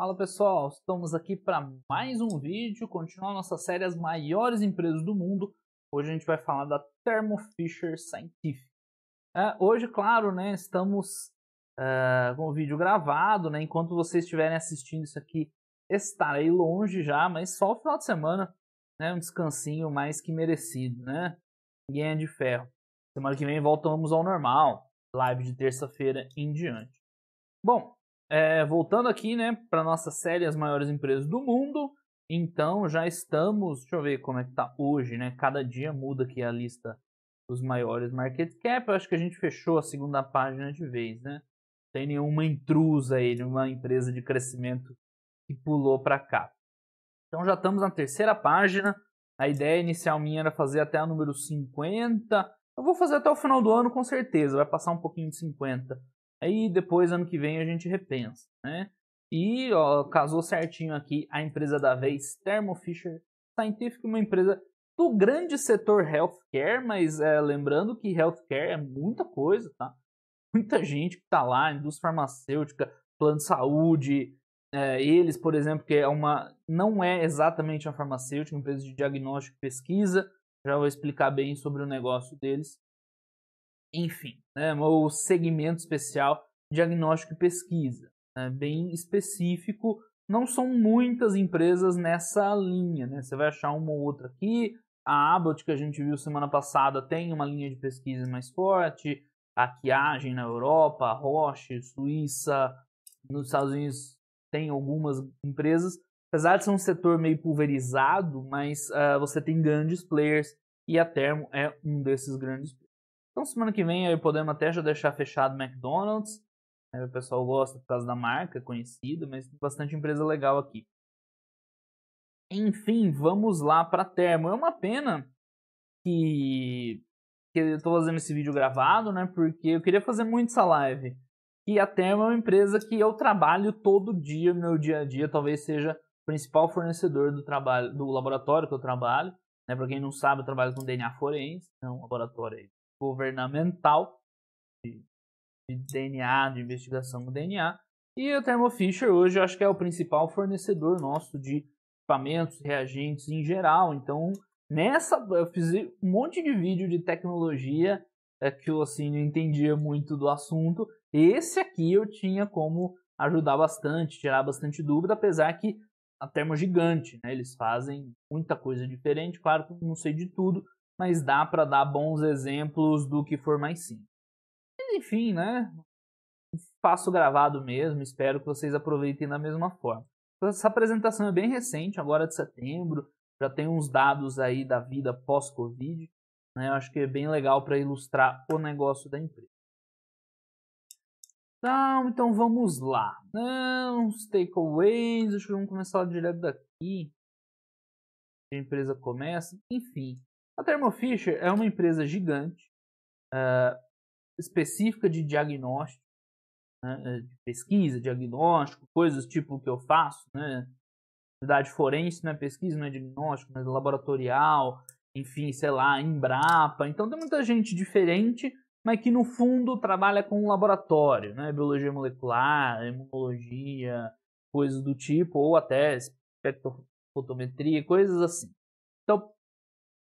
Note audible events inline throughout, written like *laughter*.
Fala pessoal, estamos aqui para mais um vídeo, continuar nossa série As Maiores Empresas do Mundo. Hoje a gente vai falar da Thermo Fisher Scientific. É, hoje, claro, né, estamos é, com o vídeo gravado, né, enquanto vocês estiverem assistindo isso aqui, estarei longe já, mas só o final de semana, né, um descansinho mais que merecido, né? é de ferro. Semana que vem voltamos ao normal, live de terça-feira em diante. Bom, é, voltando aqui, né, para nossa série As Maiores Empresas do Mundo. Então, já estamos, deixa eu ver como é que tá hoje, né? Cada dia muda aqui a lista dos maiores market cap. Eu acho que a gente fechou a segunda página de vez, né? Tem nenhuma intrusa aí, nenhuma empresa de crescimento que pulou para cá. Então, já estamos na terceira página. A ideia inicial minha era fazer até a número 50. Eu vou fazer até o final do ano com certeza, vai passar um pouquinho de 50 Aí depois, ano que vem, a gente repensa, né? E ó, casou certinho aqui a empresa da vez, Thermo Fisher Scientific, uma empresa do grande setor healthcare, mas é, lembrando que healthcare é muita coisa, tá? Muita gente que está lá, indústria farmacêutica, plano de saúde, é, eles, por exemplo, que é uma não é exatamente uma farmacêutica, uma empresa de diagnóstico e pesquisa, já vou explicar bem sobre o negócio deles enfim, né, é o segmento especial diagnóstico e pesquisa, né, bem específico. Não são muitas empresas nessa linha, né? Você vai achar uma ou outra aqui. A Abbott, que a gente viu semana passada, tem uma linha de pesquisa mais forte. A Quiagem na Europa, Roche, Suíça, nos Estados Unidos tem algumas empresas. Apesar de ser um setor meio pulverizado, mas uh, você tem grandes players e a Termo é um desses grandes então semana que vem aí podemos até já deixar fechado McDonald's. Né? O pessoal gosta por causa da marca conhecida, mas tem bastante empresa legal aqui. Enfim, vamos lá para Termo. É uma pena que, que eu estou fazendo esse vídeo gravado, né? Porque eu queria fazer muito essa live. E a Termo é uma empresa que eu trabalho todo dia, meu dia a dia, talvez seja o principal fornecedor do trabalho do laboratório que eu trabalho. Né? Para quem não sabe, eu trabalho com DNA forense, é um laboratório governamental de, de DNA, de investigação do DNA. E a Thermo Fisher hoje eu acho que é o principal fornecedor nosso de equipamentos, reagentes em geral. Então, nessa eu fiz um monte de vídeo de tecnologia é, que eu assim não entendia muito do assunto. Esse aqui eu tinha como ajudar bastante, tirar bastante dúvida, apesar que a Termo é gigante, né? Eles fazem muita coisa diferente, claro que não sei de tudo, mas dá para dar bons exemplos do que for mais simples. Enfim, né? Faço gravado mesmo, espero que vocês aproveitem da mesma forma. Essa apresentação é bem recente, agora é de setembro, já tem uns dados aí da vida pós-Covid, né? Eu acho que é bem legal para ilustrar o negócio da empresa. Então, então vamos lá. Não, takeaways, acho que vamos começar direto daqui. A empresa começa, enfim. A Thermo Fisher é uma empresa gigante, uh, específica de diagnóstico, né, é, de pesquisa, diagnóstico, coisas tipo que eu faço, né? Cidade forense não é pesquisa, não é diagnóstico, mas é laboratorial, enfim, sei lá, Embrapa. Então tem muita gente diferente, mas que no fundo trabalha com um laboratório, né? Biologia molecular, imunologia, coisas do tipo, ou até espectrofotometria, coisas assim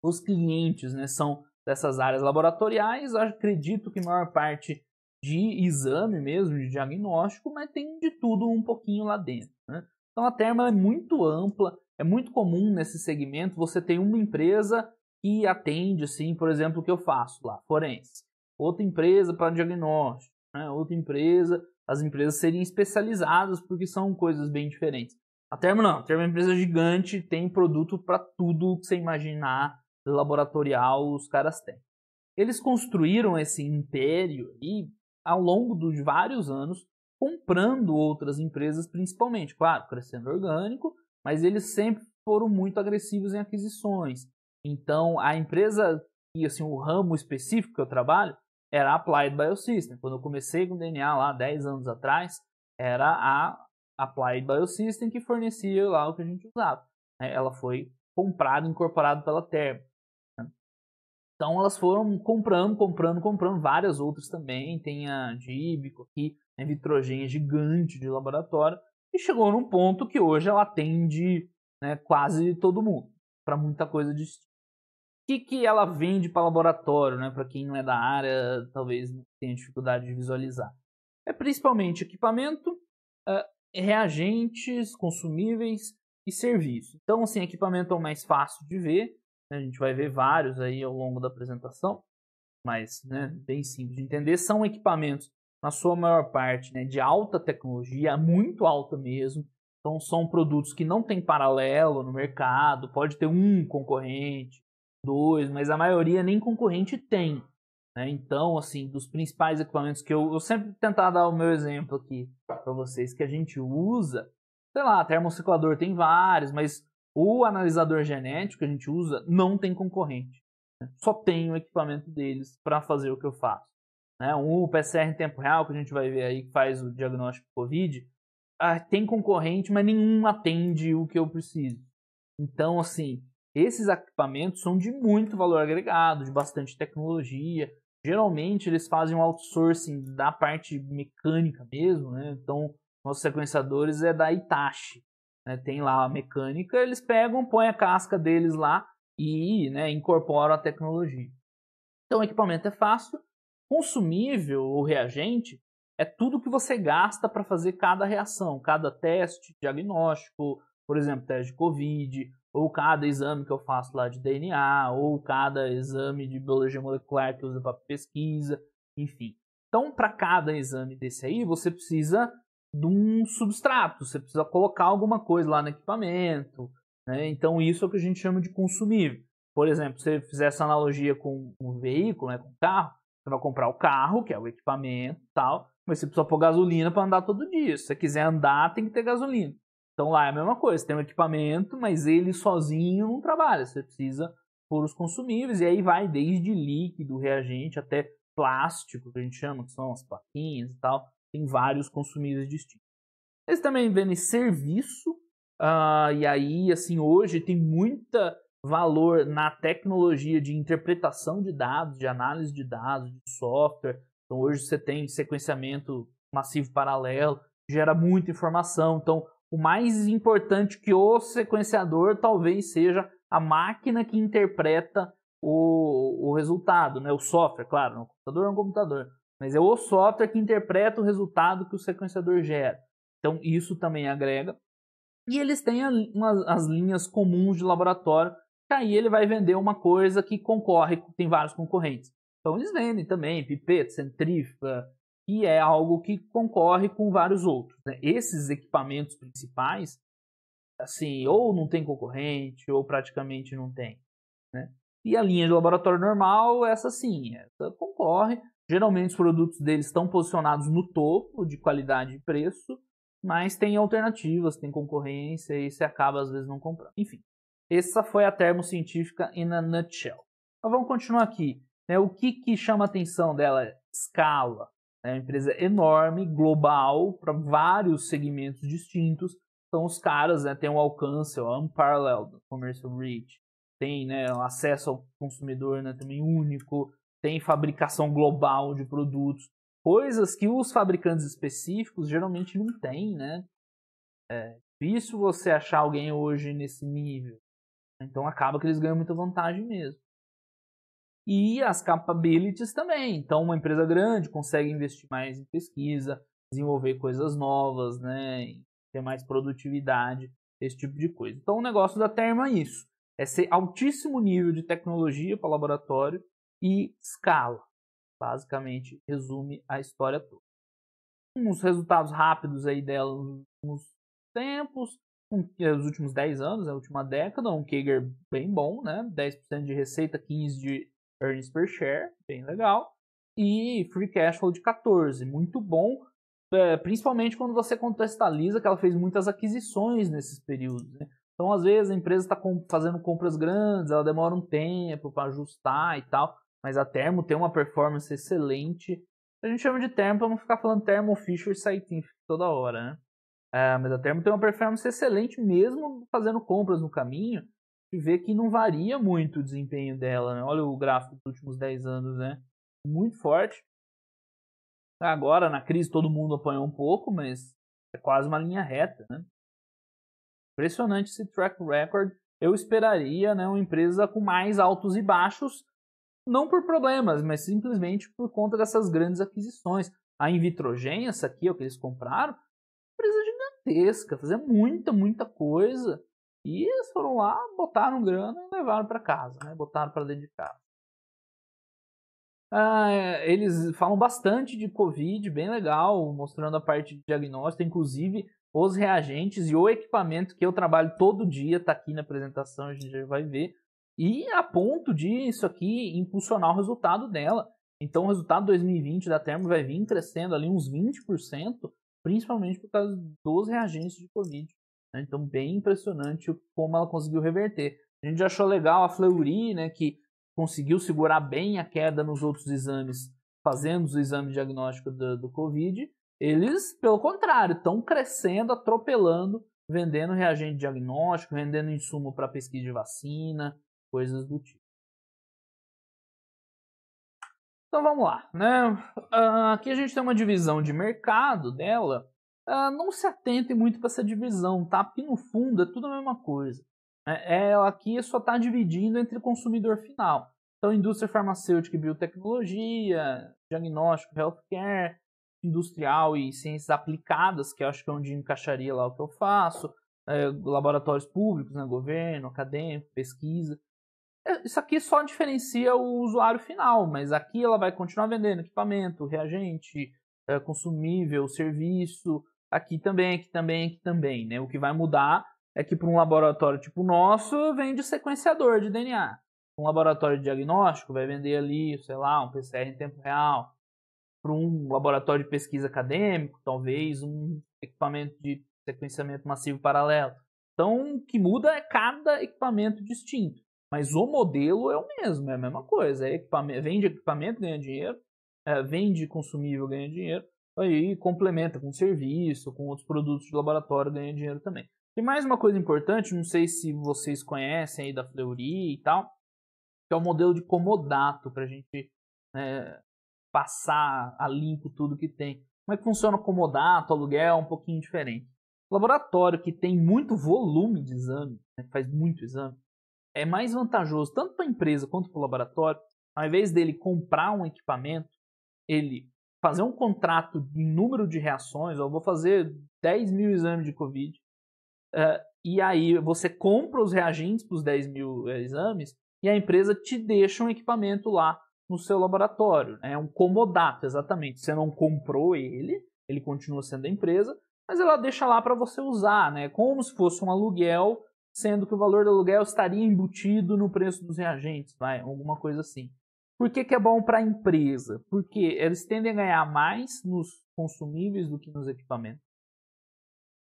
os clientes né, são dessas áreas laboratoriais. Eu acredito que a maior parte de exame mesmo, de diagnóstico, mas tem de tudo um pouquinho lá dentro. Né? Então a Terma é muito ampla, é muito comum nesse segmento você tem uma empresa que atende, assim, por exemplo, o que eu faço lá, forense. Outra empresa para diagnóstico, né? outra empresa, as empresas seriam especializadas porque são coisas bem diferentes. A Termo não, a Termo é uma empresa gigante, tem produto para tudo que você imaginar laboratorial os caras têm. Eles construíram esse império e ao longo dos vários anos comprando outras empresas, principalmente, claro, crescendo orgânico, mas eles sempre foram muito agressivos em aquisições. Então, a empresa e assim o ramo específico que eu trabalho era a Applied Biosystem. Quando eu comecei com DNA lá 10 anos atrás, era a Applied Biosystem que fornecia lá o que a gente usava. Né? Ela foi comprada, incorporada pela Thermo. Então elas foram comprando, comprando, comprando várias outras também. Tem a Dibico aqui, a né, Vitrogênia gigante de laboratório. E chegou num ponto que hoje ela atende né, quase todo mundo, para muita coisa de estilo. O que, que ela vende para laboratório, né? Para quem não é da área, talvez tenha dificuldade de visualizar. É principalmente equipamento, uh, reagentes, consumíveis e serviço. Então, assim, equipamento é o mais fácil de ver. A gente vai ver vários aí ao longo da apresentação, mas né, bem simples de entender. São equipamentos, na sua maior parte, né, de alta tecnologia, muito alta mesmo. Então são produtos que não tem paralelo no mercado, pode ter um concorrente, dois, mas a maioria nem concorrente tem. Né? Então, assim, dos principais equipamentos que eu, eu sempre tentar dar o meu exemplo aqui para vocês que a gente usa, sei lá, termociclador tem vários, mas o analisador genético que a gente usa não tem concorrente. Né? Só tem o equipamento deles para fazer o que eu faço. Né? O PCR em tempo real, que a gente vai ver aí, que faz o diagnóstico COVID, ah, tem concorrente, mas nenhum atende o que eu preciso. Então, assim, esses equipamentos são de muito valor agregado, de bastante tecnologia. Geralmente eles fazem um outsourcing da parte mecânica mesmo, né? Então, nossos sequenciadores é da Itachi, né, tem lá a mecânica, eles pegam, põem a casca deles lá e né, incorporam a tecnologia. Então o equipamento é fácil, consumível ou reagente é tudo que você gasta para fazer cada reação, cada teste, diagnóstico, por exemplo, teste de Covid, ou cada exame que eu faço lá de DNA, ou cada exame de biologia molecular que usa para pesquisa, enfim. Então, para cada exame desse aí, você precisa de um substrato, você precisa colocar alguma coisa lá no equipamento, né? Então isso é o que a gente chama de consumível. Por exemplo, se você fizer essa analogia com um veículo, né, com um carro, você vai comprar o carro, que é o equipamento tal, mas você precisa pôr gasolina para andar todo dia. Se você quiser andar, tem que ter gasolina. Então lá é a mesma coisa, você tem um equipamento, mas ele sozinho não trabalha, você precisa pôr os consumíveis, e aí vai desde líquido, reagente, até plástico, que a gente chama, que são as plaquinhas e tal tem vários consumidores distintos. Eles também vendem serviço, uh, e aí, assim, hoje tem muita valor na tecnologia de interpretação de dados, de análise de dados, de software. Então, hoje você tem sequenciamento massivo paralelo, gera muita informação. Então, o mais importante que o sequenciador talvez seja a máquina que interpreta o, o resultado, né? o software, claro, no né? computador é um computador mas é o software que interpreta o resultado que o sequenciador gera. Então isso também agrega. E eles têm as linhas comuns de laboratório, que aí ele vai vender uma coisa que concorre, tem vários concorrentes. Então eles vendem também pipeta, centrífuga, que é algo que concorre com vários outros. Né? Esses equipamentos principais, assim, ou não tem concorrente, ou praticamente não tem. Né? E a linha de laboratório normal, essa sim, essa concorre, Geralmente os produtos deles estão posicionados no topo de qualidade e preço, mas tem alternativas, tem concorrência e você acaba às vezes não comprando. Enfim, essa foi a termo científica in a nutshell. Mas então, vamos continuar aqui. Né? O que, que chama a atenção dela? Escala. É uma empresa enorme, global, para vários segmentos distintos. Então os caras né, têm um alcance ó, unparalleled, commercial reach. Tem né, acesso ao consumidor né, também único tem fabricação global de produtos, coisas que os fabricantes específicos geralmente não têm, né? É difícil você achar alguém hoje nesse nível. Então acaba que eles ganham muita vantagem mesmo. E as capabilities também. Então uma empresa grande consegue investir mais em pesquisa, desenvolver coisas novas, né? Ter mais produtividade, esse tipo de coisa. Então o negócio da Terma é isso. É ser altíssimo nível de tecnologia para o laboratório e escala. Basicamente, resume a história toda. Uns resultados rápidos aí dela nos é últimos tempos, nos últimos 10 anos, na né, última década, um Kager bem bom, né? 10% de receita, 15% de earnings per share, bem legal. E free cash flow de 14%, muito bom, é, principalmente quando você contextualiza que ela fez muitas aquisições nesses períodos, né? Então, às vezes, a empresa está fazendo compras grandes, ela demora um tempo para ajustar e tal. Mas a termo tem uma performance excelente. A gente chama de termo para não ficar falando Thermo Fisher Scientific toda hora, né? É, mas a termo tem uma performance excelente mesmo fazendo compras no caminho. E vê que não varia muito o desempenho dela. Né? Olha o gráfico dos últimos 10 anos, né? Muito forte. Agora, na crise, todo mundo apanhou um pouco, mas é quase uma linha reta, né? Impressionante esse track record. Eu esperaria né, uma empresa com mais altos e baixos, não por problemas, mas simplesmente por conta dessas grandes aquisições. A Invitrogen, essa aqui, é o que eles compraram, empresa gigantesca, fazia muita, muita coisa. E eles foram lá, botaram grana e levaram para casa, né? botaram para dentro de casa. Ah, é, eles falam bastante de Covid, bem legal, mostrando a parte de diagnóstico, inclusive os reagentes e o equipamento que eu trabalho todo dia está aqui na apresentação, a gente já vai ver e a ponto de isso aqui impulsionar o resultado dela. Então o resultado 2020 da Termo vai vir crescendo ali uns 20%, principalmente por causa dos reagentes de Covid. Né? Então bem impressionante como ela conseguiu reverter. A gente achou legal a Fleury, né, que conseguiu segurar bem a queda nos outros exames, fazendo os exames diagnósticos do, do Covid. Eles, pelo contrário, estão crescendo, atropelando, vendendo reagente diagnóstico, vendendo insumo para pesquisa de vacina, coisas do tipo. Então vamos lá, né? Uh, aqui a gente tem uma divisão de mercado dela. Uh, não se atente muito para essa divisão, tá? Porque no fundo é tudo a mesma coisa. É, ela aqui só está dividindo entre consumidor final. Então, indústria farmacêutica e biotecnologia, diagnóstico, healthcare, industrial e ciências aplicadas, que eu acho que é onde encaixaria lá o que eu faço, é, laboratórios públicos, né, governo, acadêmico, pesquisa. É, isso aqui só diferencia o usuário final, mas aqui ela vai continuar vendendo equipamento, reagente, é, consumível, serviço, aqui também, aqui também, aqui também. Né? O que vai mudar é que para um laboratório tipo o nosso, vende sequenciador de DNA. Um laboratório de diagnóstico vai vender ali, sei lá, um PCR em tempo real. Para um laboratório de pesquisa acadêmico, talvez um equipamento de sequenciamento massivo paralelo. Então, o que muda é cada equipamento distinto. Mas o modelo é o mesmo, é a mesma coisa. É equipamento, vende equipamento, ganha dinheiro, é, vende consumível, ganha dinheiro, aí complementa com serviço, com outros produtos de laboratório, ganha dinheiro também. E mais uma coisa importante, não sei se vocês conhecem aí da Fleury e tal, que é o modelo de comodato, para a gente é, passar a limpo tudo que tem. Como é que funciona o comodato, aluguel, é um pouquinho diferente. O laboratório que tem muito volume de exame, né, faz muito exame, é mais vantajoso tanto para a empresa quanto para o laboratório, ao invés dele comprar um equipamento, ele fazer um contrato de número de reações, eu vou fazer 10 mil exames de Covid, uh, e aí você compra os reagentes para os 10 mil eh, exames, e a empresa te deixa um equipamento lá no seu laboratório. Né? É né? um comodato, exatamente. Você não comprou ele, ele continua sendo da empresa, mas ela deixa lá para você usar, né? É como se fosse um aluguel sendo que o valor do aluguel estaria embutido no preço dos reagentes, vai, alguma coisa assim. Por que, que é bom para a empresa? Porque eles tendem a ganhar mais nos consumíveis do que nos equipamentos.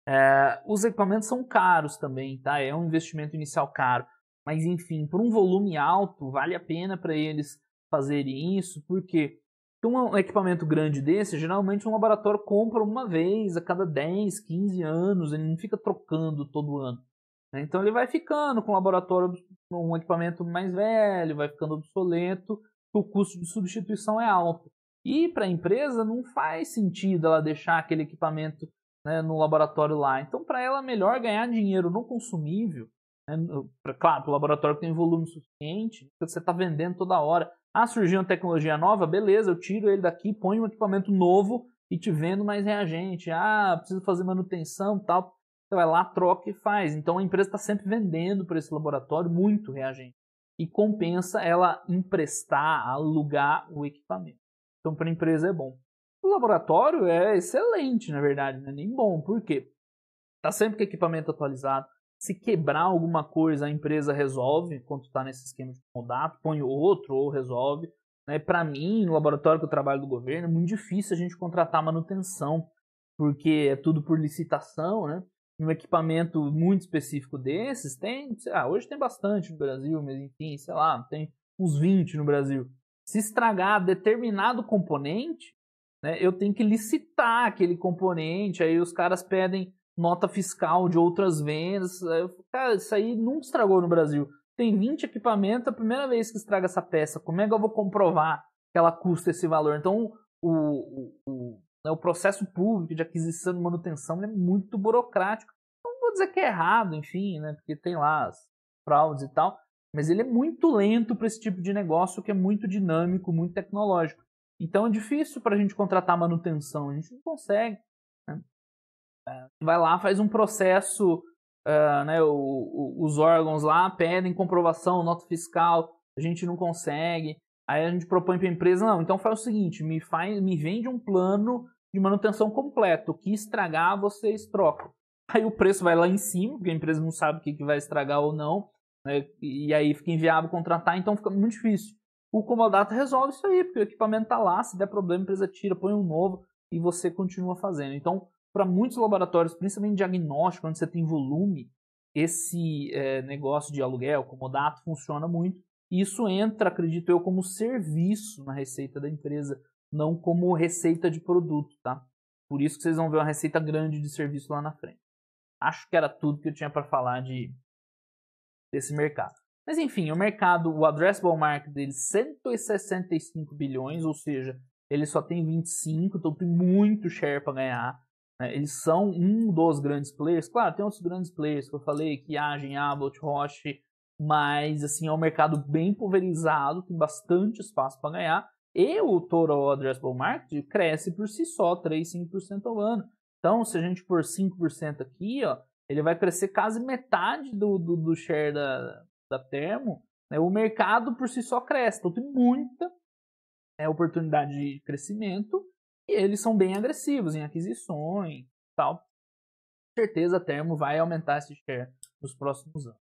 É, os equipamentos são caros também, tá? É um investimento inicial caro. Mas enfim, por um volume alto, vale a pena para eles fazerem isso, porque um equipamento grande desse, geralmente um laboratório compra uma vez a cada 10, 15 anos, ele não fica trocando todo ano. Né? Então ele vai ficando com o laboratório um equipamento mais velho, vai ficando obsoleto, o custo de substituição é alto. E para a empresa não faz sentido ela deixar aquele equipamento né, no laboratório lá. Então para ela é melhor ganhar dinheiro no consumível, né, pra, claro, para o laboratório que tem volume suficiente, você está vendendo toda hora. Ah, surgiu uma tecnologia nova, beleza, eu tiro ele daqui, ponho um equipamento novo e te vendo mais reagente. Ah, preciso fazer manutenção tal você vai lá, troca e faz. Então a empresa está sempre vendendo para esse laboratório muito reagente. E compensa ela emprestar, alugar o equipamento. Então para a empresa é bom. O laboratório é excelente, na verdade, não é nem bom. Por quê? Está sempre com equipamento atualizado. Se quebrar alguma coisa, a empresa resolve enquanto está nesse esquema de contato, põe outro ou resolve. Né? Para mim, no laboratório que eu trabalho do governo, é muito difícil a gente contratar manutenção, porque é tudo por licitação, né? um equipamento muito específico desses, tem, sei lá, hoje tem bastante no Brasil, mas enfim, sei lá, tem uns 20 no Brasil. Se estragar determinado componente, né, eu tenho que licitar aquele componente, aí os caras pedem nota fiscal de outras vendas. Eu, cara, isso aí nunca estragou no Brasil. Tem 20 equipamentos, é a primeira vez que estraga essa peça, como é que eu vou comprovar que ela custa esse valor? Então, o, o né? O processo público de aquisição e manutenção é muito burocrático. Não vou dizer que é errado, enfim, né? porque tem lá as fraudes e tal, mas ele é muito lento para esse tipo de negócio que é muito dinâmico, muito tecnológico. Então é difícil para a gente contratar manutenção, a gente não consegue. Né? É, vai lá, faz um processo, uh, né, o, o, os órgãos lá pedem comprovação, nota fiscal, a gente não consegue. Aí a gente propõe para a empresa, não, então faz o seguinte, me, faz, me vende um plano de manutenção completo, o que estragar vocês trocam. *laughs* Aí o preço vai lá em cima, porque a empresa não sabe o que, que vai estragar ou não, né? e aí fica inviável contratar, então fica muito difícil. O comodato resolve isso aí, porque o equipamento está lá, se der problema a empresa tira, põe um novo e você continua fazendo. Então, para muitos laboratórios, principalmente diagnóstico, onde você tem volume, esse é, negócio de aluguel, comodato, funciona muito, isso entra, acredito eu, como serviço na receita da empresa, não como receita de produto, tá? Por isso que vocês vão ver uma receita grande de serviço lá na frente. Acho que era tudo que eu tinha para falar de desse mercado. Mas enfim, o mercado, o addressable market dele 165 bilhões, ou seja, ele só tem 25, então tem muito share para ganhar. Né? Eles são um dos grandes players. Claro, tem outros grandes players que eu falei que agem, Abbott, Roche, mas assim é um mercado bem pulverizado, tem bastante espaço para ganhar. E o Toro Addressable Market cresce por si só 3, 5% ao ano. Então, se a gente pôr 5% aqui, ó, ele vai crescer quase metade do, do, do share da, da Termo. Né? O mercado por si só cresce, então tem muita né, oportunidade de crescimento e eles são bem agressivos em aquisições e tal. Com certeza a Termo vai aumentar esse share nos próximos anos.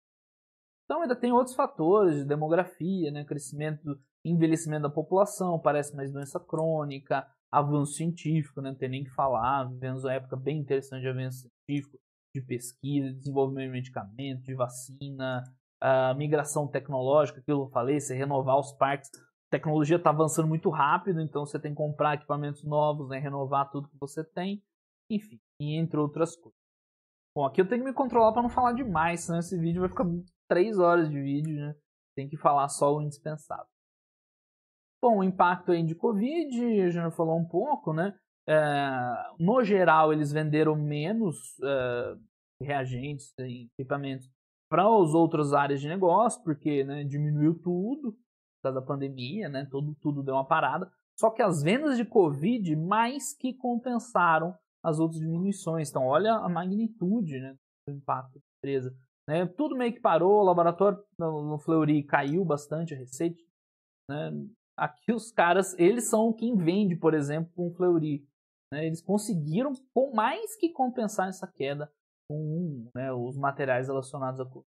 Então ainda tem outros fatores, demografia, né, crescimento, envelhecimento da população, parece mais doença crônica, avanço científico, né, não tem nem que falar, vivemos uma época bem interessante de avanço científico, de pesquisa, desenvolvimento de medicamento, de vacina, a migração tecnológica, aquilo que eu falei, você renovar os parques. A tecnologia está avançando muito rápido, então você tem que comprar equipamentos novos, né, renovar tudo que você tem, enfim, entre outras coisas. Bom, aqui eu tenho que me controlar para não falar demais, senão esse vídeo vai ficar três horas de vídeo, né? Tem que falar só o indispensável. Bom, o impacto aí de Covid, a gente falou um pouco, né? É, no geral, eles venderam menos é, reagentes, né, equipamentos para as outras áreas de negócio, porque né, diminuiu tudo por causa da pandemia, né? Todo, tudo deu uma parada. Só que as vendas de Covid mais que compensaram as outras diminuições. Então, olha a magnitude né, do impacto da empresa. Né? Tudo meio que parou, o laboratório no, no Fleury caiu bastante a receita. Né? Aqui os caras, eles são quem vende, por exemplo, com o Fleury. Né? Eles conseguiram com mais que compensar essa queda com né, os materiais relacionados à cor.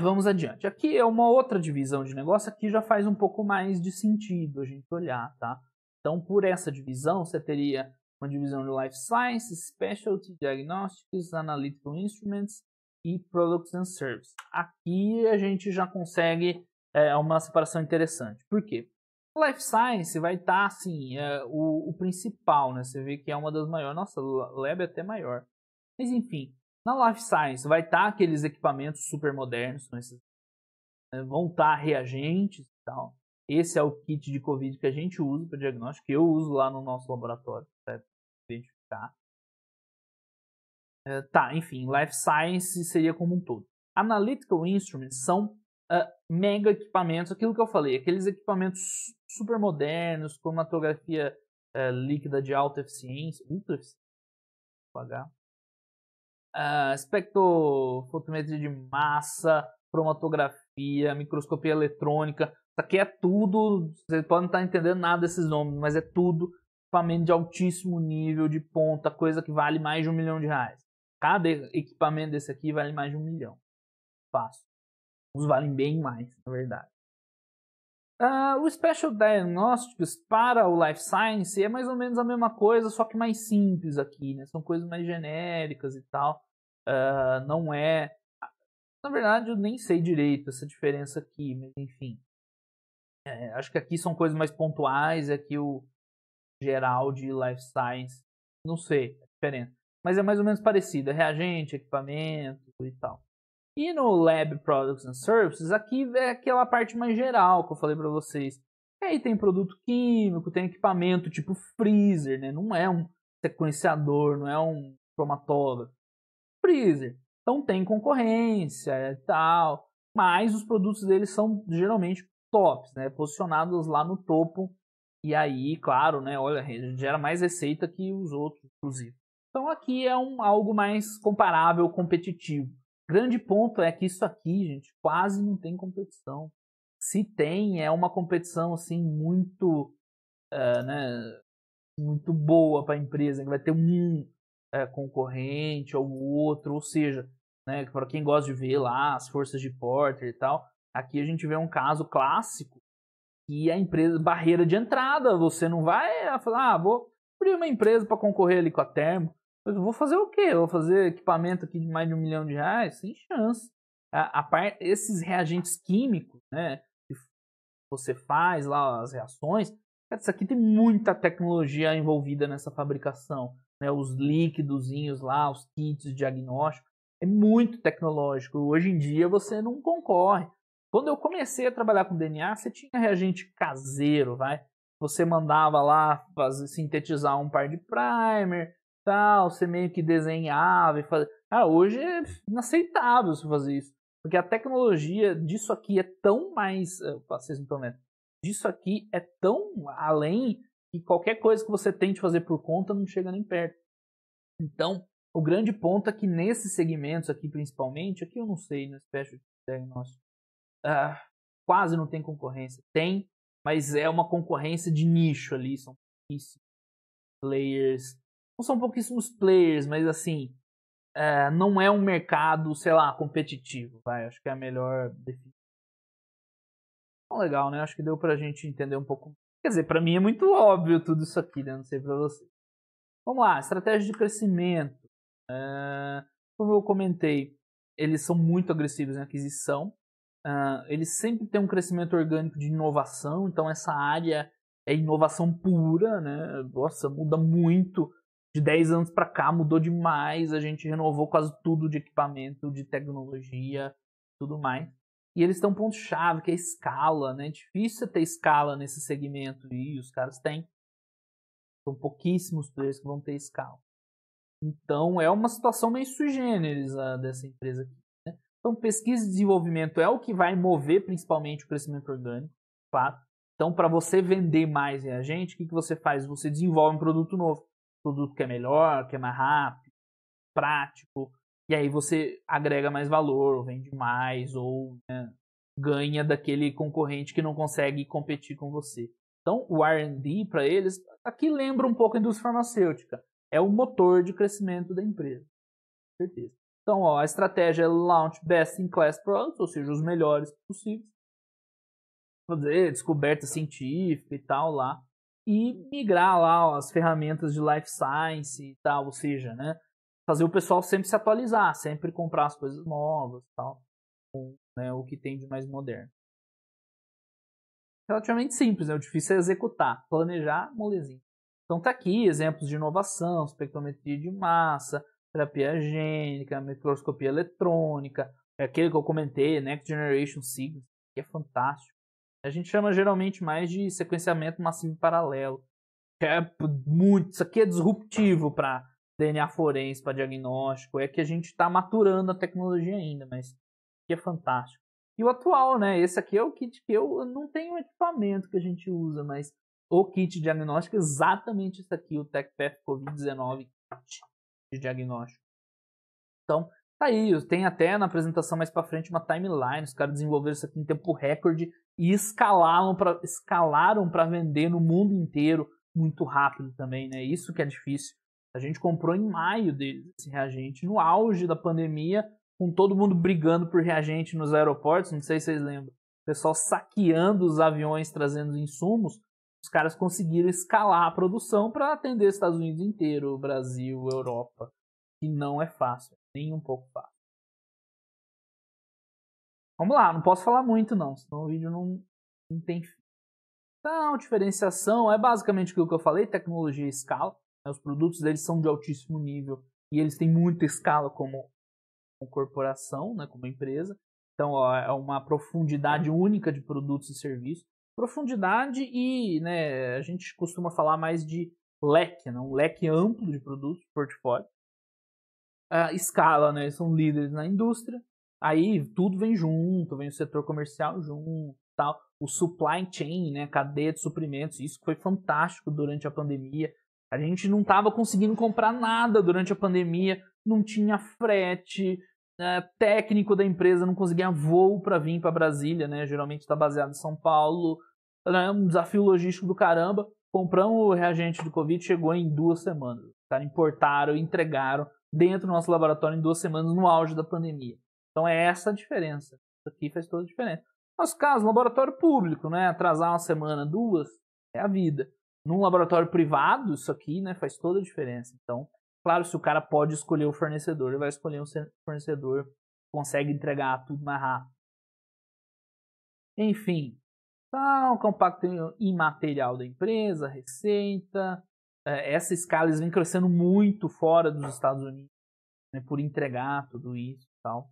Vamos adiante. Aqui é uma outra divisão de negócio, aqui já faz um pouco mais de sentido a gente olhar, tá? Então, por essa divisão, você teria uma divisão de Life Sciences, Specialty Diagnostics, Analytical Instruments e Products and Services. Aqui a gente já consegue é, uma separação interessante. Por quê? Life Science vai estar tá, assim, é, o, o, principal, né? Você vê que é uma das maiores. Nossa, Lab é até maior. Mas enfim, na Life Science vai estar tá aqueles equipamentos super modernos, né? esses, né, vão estar tá reagentes e tal. Esse é o kit de Covid que a gente usa para diagnóstico, que eu uso lá no nosso laboratório. Tá? Uh, tá, enfim, Life Science seria como um todo. Analytical Instruments são uh, mega equipamentos, aquilo que eu falei, aqueles equipamentos super modernos, cromatografia uh, eh, líquida de alta eficiência, ultra eficiência, Uh, ah, espectrofotometria de massa, cromatografia, microscopia eletrônica, isso aqui é tudo, vocês podem não estar tá entendendo nada desses nomes, mas é tudo equipamento de altíssimo nível, de ponta, coisa que vale mais de um milhão de reais. Cada equipamento desse aqui vale mais de um milhão. Fácil. os valem bem mais, na verdade. Uh, o Special Diagnostics para o Life Science é mais ou menos a mesma coisa, só que mais simples aqui, né? São coisas mais genéricas e tal. Uh, não é... Na verdade, eu nem sei direito essa diferença aqui, mas enfim. É, acho que aqui são coisas mais pontuais, aqui é o, geral de life science. Não sei, é diferente. Mas é mais ou menos parecido, é reagente, equipamento e tal. E no Lab Products and Services, aqui é aquela parte mais geral que eu falei para vocês. E aí tem produto químico, tem equipamento tipo freezer, né? Não é um sequenciador, não é um cromatógrafo. Freezer. Então tem concorrência e tal, mas os produtos deles são geralmente tops, né? Posicionados lá no topo e aí, claro, né, olha, gera mais receita que os outros, inclusive. Então aqui é um, algo mais comparável, competitivo. Grande ponto é que isso aqui, gente, quase não tem competição. Se tem, é uma competição assim muito, é, né, muito boa para a empresa, que vai ter um é, concorrente ou outro, ou seja, né, para quem gosta de ver lá as forças de Porter e tal, aqui a gente vê um caso clássico e a empresa, barreira de entrada, você não vai ah, falar, ah, vou abrir uma empresa para concorrer ali com a Termo. Eu vou fazer o quê? vou fazer equipamento aqui de mais de um milhão de reais? Sem chance. A, a par, esses reagentes químicos, né? Que você faz lá as reações. Cara, isso aqui tem muita tecnologia envolvida nessa fabricação. Né, os líquidozinhos lá, os kits de diagnóstico. É muito tecnológico. Hoje em dia você não concorre. Quando eu comecei a trabalhar com DNA, você tinha reagente caseiro, vai. Você mandava lá fazer, sintetizar um par de primer, tal, você meio que desenhava e fazia. Ah, hoje é inaceitável você fazer isso. Porque a tecnologia disso aqui é tão mais. Eh, vocês não estão Disso aqui é tão além que qualquer coisa que você tente fazer por conta não chega nem perto. Então, o grande ponto é que nesses segmentos aqui, principalmente, aqui eu não sei, no né, de diagnóstico, uh, quase não tem concorrência. Tem, mas é uma concorrência de nicho ali, são pouquíssimos players. Não são pouquíssimos players, mas assim, uh, não é um mercado, sei lá, competitivo, vai, acho que é a melhor definição. Então, legal, né? Acho que deu pra gente entender um pouco. Quer dizer, pra mim é muito óbvio tudo isso aqui, né? Não sei pra vocês. Vamos lá, estratégia de crescimento. Uh, como eu comentei, eles são muito agressivos na aquisição. Uh, ah, eles sempre têm um crescimento orgânico de inovação, então essa área é inovação pura, né? Nossa, muda muito. De 10 anos para cá mudou demais, a gente renovou quase tudo de equipamento, de tecnologia, tudo mais. E eles têm um ponto-chave, que é escala, né? É difícil ter escala nesse segmento, e os caras têm. São pouquíssimos players que vão ter escala. Então é uma situação meio sui generis a, dessa empresa aqui. Então, pesquisa e desenvolvimento é o que vai mover principalmente o crescimento orgânico, fato. Então, para você vender mais a gente, o que, que você faz? Você desenvolve um produto novo. produto que é melhor, que é mais rápido, prático. E aí você agrega mais valor, vende mais, ou né, ganha daquele concorrente que não consegue competir com você. Então, o RD, para eles, aqui lembra um pouco a indústria farmacêutica. É o motor de crescimento da empresa. Com certeza. Então, ó, a estratégia é launch best in class products, ou seja, os melhores possíveis. Fazer descoberta científica e tal lá. E migrar lá ó, as ferramentas de life science e tal, ou seja, né? Fazer o pessoal sempre se atualizar, sempre comprar as coisas novas e tal. Com, né, o que tem de mais moderno. Relativamente simples, né? O difícil é executar, planejar, molezinho. Então tá aqui exemplos de inovação, espectrometria de massa, terapia gênica, microscopia eletrônica, é aquele que eu comentei, Next Generation Sequence, que é fantástico. A gente chama geralmente mais de sequenciamento massivo paralelo. é muito, isso aqui é disruptivo para DNA forense, para diagnóstico. É que a gente está maturando a tecnologia ainda, mas que é fantástico. E o atual, né? Esse aqui é o kit que eu não tenho equipamento que a gente usa, mas o kit diagnóstico é exatamente isso aqui, o TechPath COVID-19 kit de diagnóstico. Então, tá aí, tem até na apresentação mais para frente uma timeline, os caras desenvolveram isso aqui em tempo recorde e escalaram para escalaram para vender no mundo inteiro muito rápido também, né? Isso que é difícil. A gente comprou em maio desse reagente, no auge da pandemia, com todo mundo brigando por reagente nos aeroportos, não sei se vocês lembram. O pessoal saqueando os aviões trazendo insumos, os caras conseguiram escalar a produção para atender Estados Unidos inteiro, Brasil, Europa. E não é fácil, nem um pouco fácil. Vamos lá, não posso falar muito não, senão o vídeo não, não tem fim. Então, diferenciação é basicamente aquilo que eu falei, tecnologia e escala. Né, os produtos deles são de altíssimo nível e eles têm muita escala como, como corporação, né, como empresa. Então, ó, é uma profundidade única de produtos e serviços profundidade e né, a gente costuma falar mais de leque, né, um leque amplo de produtos, portfólio. A escala, né, são líderes na indústria. Aí tudo vem junto, vem o setor comercial junto, tal. O supply chain, né, cadeia de suprimentos, isso foi fantástico durante a pandemia. A gente não estava conseguindo comprar nada durante a pandemia, não tinha frete, é, técnico da empresa não conseguia voo para vir para Brasília, né? Geralmente está baseado em São Paulo, é um desafio logístico do caramba. Compramos o reagente do Covid, chegou em duas semanas. Tá? Importaram, entregaram dentro do nosso laboratório em duas semanas no auge da pandemia. Então é essa a diferença. Isso aqui faz toda a diferença. Nosso caso, laboratório público, né? Atrasar uma semana, duas, é a vida. Num laboratório privado, isso aqui né, faz toda a diferença. Então, Claro, se o cara pode escolher o fornecedor, ele vai escolher um fornecedor que consegue entregar tudo mais rápido. Enfim, tá compacto imaterial da empresa, receita. É, essa escala eles vêm crescendo muito fora dos Estados Unidos, né, por entregar tudo isso e tal.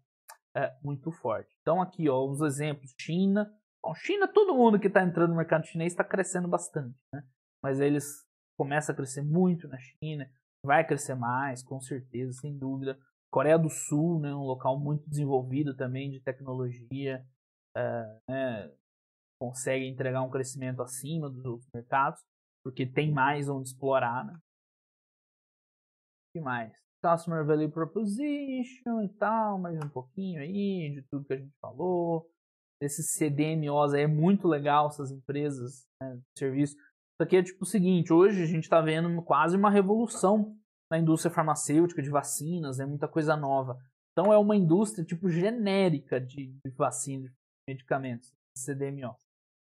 É, muito forte. Então aqui, ó, uns exemplos. China. Bom, China, todo mundo que está entrando no mercado chinês está crescendo bastante, né? Mas eles começam a crescer muito na China vai crescer mais, com certeza, sem dúvida. Coreia do Sul, né, um local muito desenvolvido também de tecnologia, é, né, consegue entregar um crescimento acima dos outros mercados, porque tem mais onde explorar. Né? O que mais? Customer tá, Value Proposition e tal, mais um pouquinho aí de tudo que a gente falou. Esses CDMOs aí é muito legal, essas empresas né, de serviço. Só que é tipo o seguinte, hoje a gente está vendo quase uma revolução na indústria farmacêutica de vacinas, é muita coisa nova. Então é uma indústria tipo genérica de, de vacina, de medicamentos, CDMO.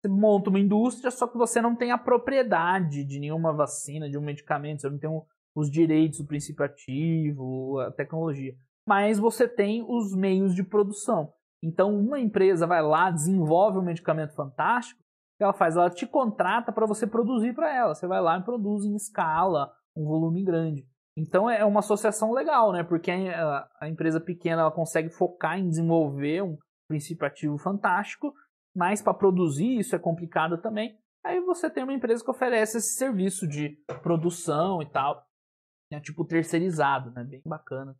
Você monta uma indústria, só que você não tem a propriedade de nenhuma vacina, de um medicamento, você não tem os direitos, o princípio ativo, a tecnologia. Mas você tem os meios de produção. Então, uma empresa vai lá, desenvolve um medicamento fantástico, que ela faz? Ela te contrata para você produzir para ela. Você vai lá e produz em escala, um volume grande. Então é uma associação legal, né? Porque a, a empresa pequena ela consegue focar em desenvolver um princípio ativo fantástico, mas para produzir isso é complicado também. Aí você tem uma empresa que oferece esse serviço de produção e tal, É tipo terceirizado, né? Bem bacana.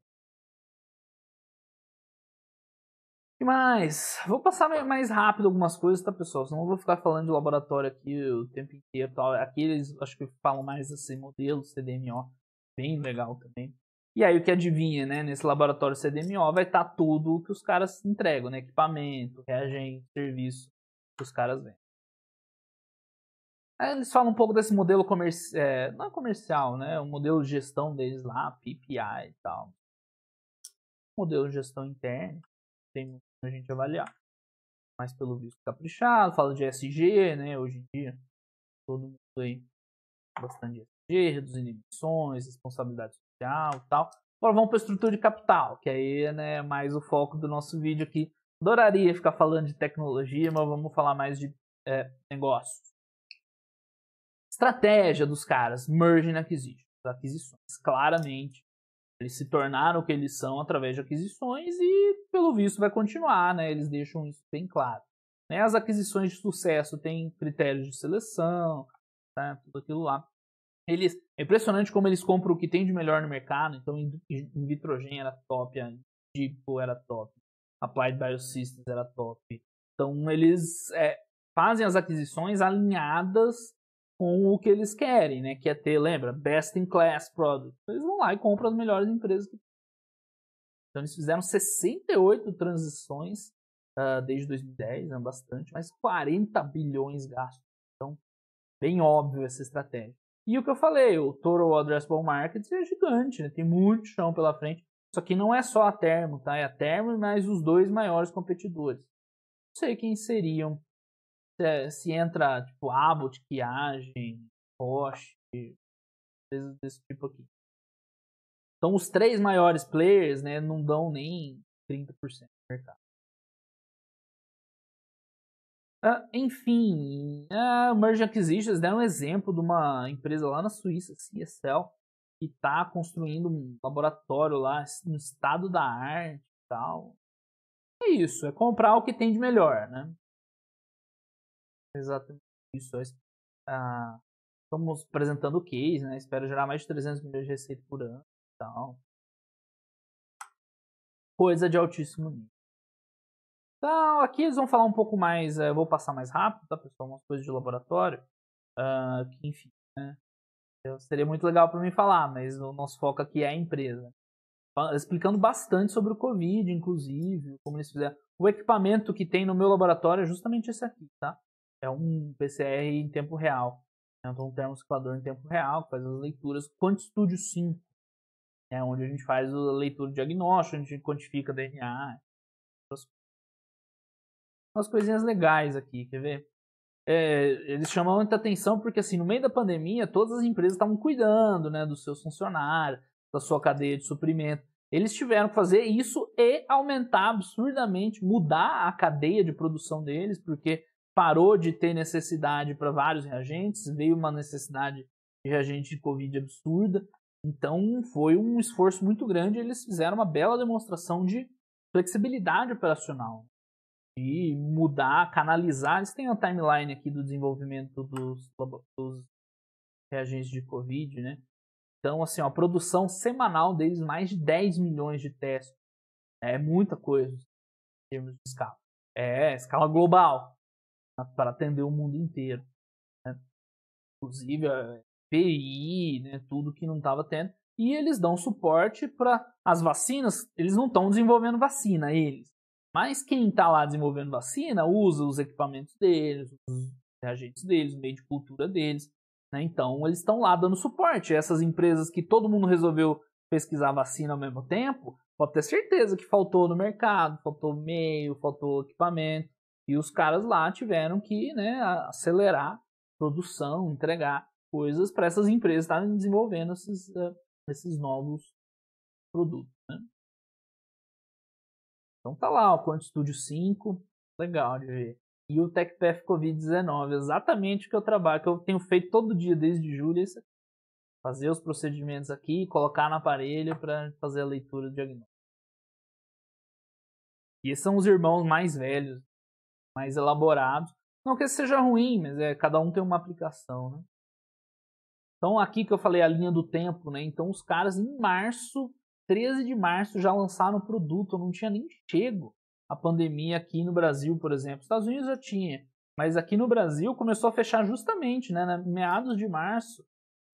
que mais? Vou passar mais rápido algumas coisas, tá, pessoal? Senão eu vou ficar falando de laboratório aqui o tempo inteiro. Tal. Aqui eles acho que falam mais assim modelo CDMO, bem legal também. E aí o que adivinha, né? Nesse laboratório CDMO vai estar tá tudo o que os caras entregam, né? Equipamento, reagente, serviço que os caras vendem. Aí eles falam um pouco desse modelo comercial, é, não é comercial, né? O é modelo de gestão deles lá, PPI e tal. Modelo de gestão interna tem a gente avaliar. Mas pelo visto caprichado, tá fala de SG, né? Hoje em dia, todo mundo aí bastante SG, reduzindo emissões, responsabilidade social e tal. Agora vamos para a estrutura de capital, que aí né, é né, mais o foco do nosso vídeo aqui. Adoraria ficar falando de tecnologia, mas vamos falar mais de é, negócios. Estratégia dos caras, merge and acquisition, aquisições, claramente eles se tornaram o que eles são através de aquisições e, pelo visto, vai continuar, né? Eles deixam isso bem claro. Né? As aquisições de sucesso têm critérios de seleção, tá? tudo aquilo lá. Eles, é impressionante como eles compram o que tem de melhor no mercado. Então, in Vitrogen era top, a Deepo era top, Applied Biosystems era top. Então, eles é, fazem as aquisições alinhadas com o que eles querem, né? Que é ter, lembra, best in class product. Eles vão lá e compram as melhores empresas. Então eles fizeram 68 transições uh, desde 2010, é né? bastante, mas 40 bilhões gastos. Então, bem óbvio essa estratégia. E o que eu falei, o Total Addressable Market é gigante, né? tem muito chão pela frente. Só que não é só a Termo, tá? É a Termo e mais os dois maiores competidores. Não sei quem seriam se, se entra, tipo, Abbott, Kiagem, Roche, coisas desse tipo aqui. Então, os três maiores players, né, não dão nem 30% do mercado. Ah, enfim, a ah, Merge Acquisitions deram né, é um exemplo de uma empresa lá na Suíça, CSL, que está construindo um laboratório lá no estado da arte e tal. É isso, é comprar o que tem de melhor, né? exatamente isso. Ah, estamos apresentando o case, né? Espero gerar mais de 300 milhões de receita por ano tal. Coisa de altíssimo nível. Então, aqui eles vão falar um pouco mais, eh, eu vou passar mais rápido, tá, pessoal? Umas coisas de laboratório, uh, que, enfim, né? Seria muito legal para mim falar, mas o nosso foco aqui é a empresa. Explicando bastante sobre o Covid, inclusive, como eles fizeram. O equipamento que tem no meu laboratório é justamente esse aqui, tá? é um PCR em tempo real. Então, um termociclador em tempo real, que faz as leituras. Quanto Studio 5, né? onde a gente faz a leitura de diagnóstico, a gente quantifica DNA. Umas coisinhas legais aqui, quer ver? É, eles chamam muita atenção porque, assim, no meio da pandemia, todas as empresas estavam cuidando né, dos seus funcionários, da sua cadeia de suprimento. Eles tiveram que fazer isso e aumentar absurdamente, mudar a cadeia de produção deles, porque parou de ter necessidade para vários reagentes, veio uma necessidade de reagente de Covid absurda. Então foi um esforço muito grande. Eles fizeram uma bela demonstração de flexibilidade operacional de mudar, canalizar. Eles têm uma timeline aqui do desenvolvimento dos, dos reagentes de Covid, né? Então, assim, ó, a produção semanal deles, mais de 10 milhões de testes. É muita coisa em termos de escala. É, escala global para atender o mundo inteiro. Né? Inclusive, PI, né, tudo que não estava tendo. E eles dão suporte para as vacinas, eles não estão desenvolvendo vacina, eles. Mas quem está lá desenvolvendo vacina usa os equipamentos deles, os reagentes deles, o meio de cultura deles. Né? Então, eles estão lá dando suporte. Essas empresas que todo mundo resolveu pesquisar vacina ao mesmo tempo, pode ter certeza que faltou no mercado, faltou meio, faltou equipamento. E os caras lá tiveram que né, acelerar produção, entregar coisas para essas empresas estarem desenvolvendo esses, uh, esses novos produtos. Né? Então tá lá o Quant Studio 5, legal de ver. E o TechPath Covid-19, exatamente o que eu trabalho, que eu tenho feito todo dia desde julho. Esse, é fazer os procedimentos aqui, colocar no aparelho para fazer a leitura do diagnóstico. E esses são os irmãos mais velhos mais elaborado Não que seja ruim, mas é, cada um tem uma aplicação, né? Então, aqui que eu falei a linha do tempo, né? Então, os caras em março, 13 de março, já lançaram o produto. Não tinha nem chego a pandemia aqui no Brasil, por exemplo. Nos Estados Unidos já tinha, mas aqui no Brasil começou a fechar justamente, né? meados de março,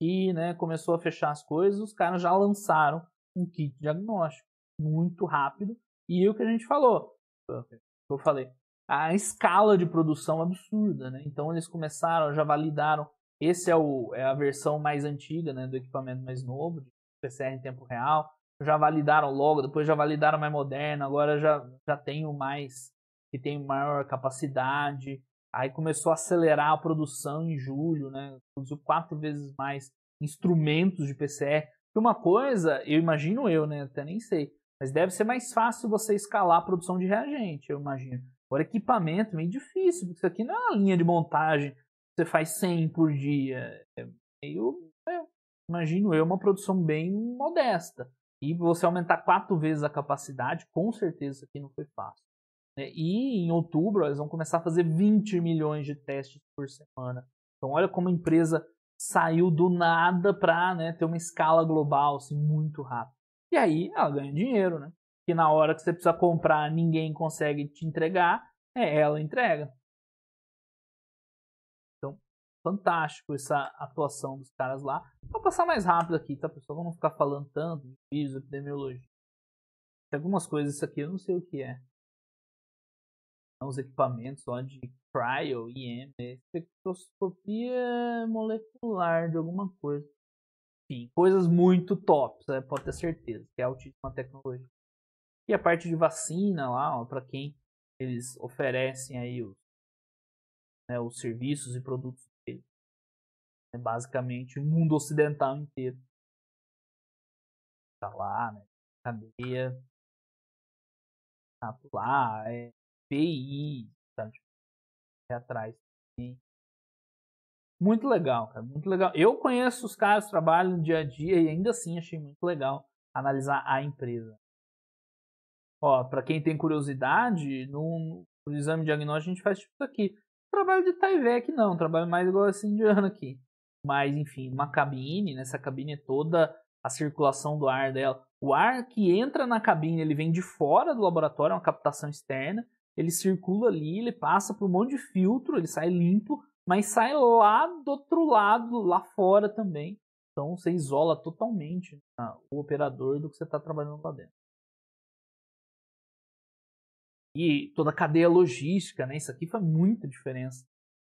e né, começou a fechar as coisas, os caras já lançaram um kit diagnóstico muito rápido. E o que a gente falou, eu falei, a escala de produção absurda, né? Então eles começaram, já validaram. Esse é, o, é a versão mais antiga, né, do equipamento mais novo, de PCR em tempo real. Já validaram logo, depois já validaram mais moderno, agora já já tem o mais que tem maior capacidade. Aí começou a acelerar a produção em julho, né? Produziu quatro vezes mais instrumentos de PCR. Que uma coisa, eu imagino eu, né? Até nem sei, mas deve ser mais fácil você escalar a produção de reagente, eu imagino Agora, equipamento meio difícil, porque isso aqui não é uma linha de montagem que você faz 100 por dia. É meio, é, imagino eu, uma produção bem modesta. E você aumentar quatro vezes a capacidade, com certeza isso aqui não foi fácil. Né? E em outubro eles vão começar a fazer 20 milhões de testes por semana. Então olha como a empresa saiu do nada para né, ter uma escala global assim, muito rápido. E aí ela ganha dinheiro, né? que na hora que você precisa comprar ninguém consegue te entregar, é ela entrega. Então, fantástico essa atuação dos caras lá. Vou passar mais rápido aqui, tá, pessoal? Vamos ficar falando tanto de vírus, epidemiologia. Tem algumas coisas isso aqui, eu não sei o que é. São os equipamentos ó, de cryo, IM, né? espectroscopia molecular de alguma coisa. Enfim, coisas muito tops, né? pode ter certeza, que é altíssima tecnologia. E a parte de vacina lá, para quem eles oferecem aí os, né, os serviços e produtos deles. É basicamente o mundo ocidental inteiro. Tá lá, né? Cadeia. Tá lá, é PI, tá é atrás Muito legal, cara, muito legal. Eu conheço os caras, trabalho no dia a dia e ainda assim achei muito legal analisar a empresa. Ó, para quem tem curiosidade, no, no exame diagnóstico a gente faz tipo isso aqui. Trabalho de Tyvek não, trabalho mais igual esse indiano aqui. Mas enfim, uma cabine, nessa né? cabine é toda a circulação do ar dela. O ar que entra na cabine, ele vem de fora do laboratório, é uma captação externa. Ele circula ali, ele passa por um monte de filtro, ele sai limpo, mas sai lá do outro lado, lá fora também. Então você isola totalmente né, o operador do que você está trabalhando lá dentro e toda a cadeia logística, né? Isso aqui foi muita diferença.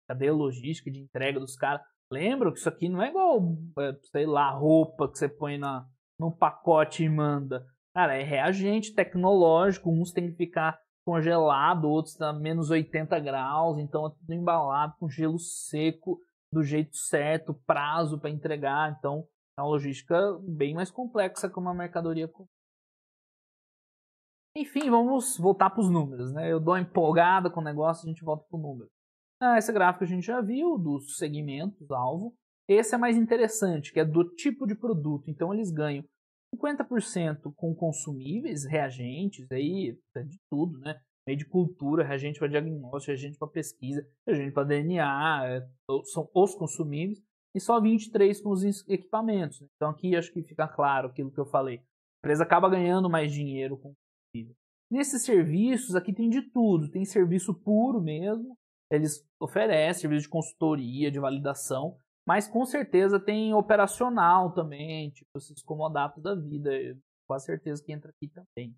Cadeia logística de entrega dos caras. Lembra que isso aqui não é igual, é, sei lá, roupa que você põe na, num pacote e manda. Cara, é reagente tecnológico, uns tem que ficar congelado, outros a tá menos 80 graus, então é tudo embalado com gelo seco, do jeito certo, prazo para entregar, então é uma logística bem mais complexa que uma mercadoria enfim, vamos voltar para os números, né? Eu dou uma empolgada com o negócio, a gente volta para o número. Ah, esse gráfico a gente já viu, dos segmentos, alvo. Esse é mais interessante, que é do tipo de produto. Então eles ganham 50% com consumíveis, reagentes, aí é de tudo, né? Meio de cultura, reagente para diagnóstico, reagente para pesquisa, reagente para DNA, é, são os consumíveis, e só 23% com os equipamentos. Né? Então aqui acho que fica claro aquilo que eu falei. A empresa acaba ganhando mais dinheiro com Nesses serviços aqui tem de tudo, tem serviço puro mesmo, eles oferecem serviço de consultoria, de validação, mas com certeza tem operacional também, tipo esses comodatos da vida, com certeza que entra aqui também.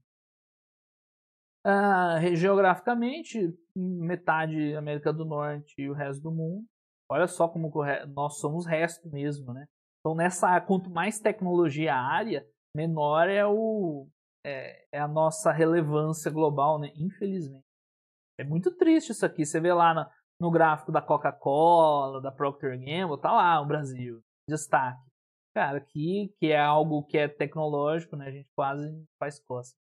Ah, geograficamente, metade América do Norte e o resto do mundo. Olha só como nós somos resto mesmo, né? Então, nessa, quanto mais tecnologia a área, menor é o, é, é a nossa relevância global, né? Infelizmente. É muito triste isso aqui. Você vê lá na, no gráfico da Coca-Cola, da Procter Gamble, tá lá o Brasil, destaque. Cara, aqui que é algo que é tecnológico, né? A gente quase faz costa.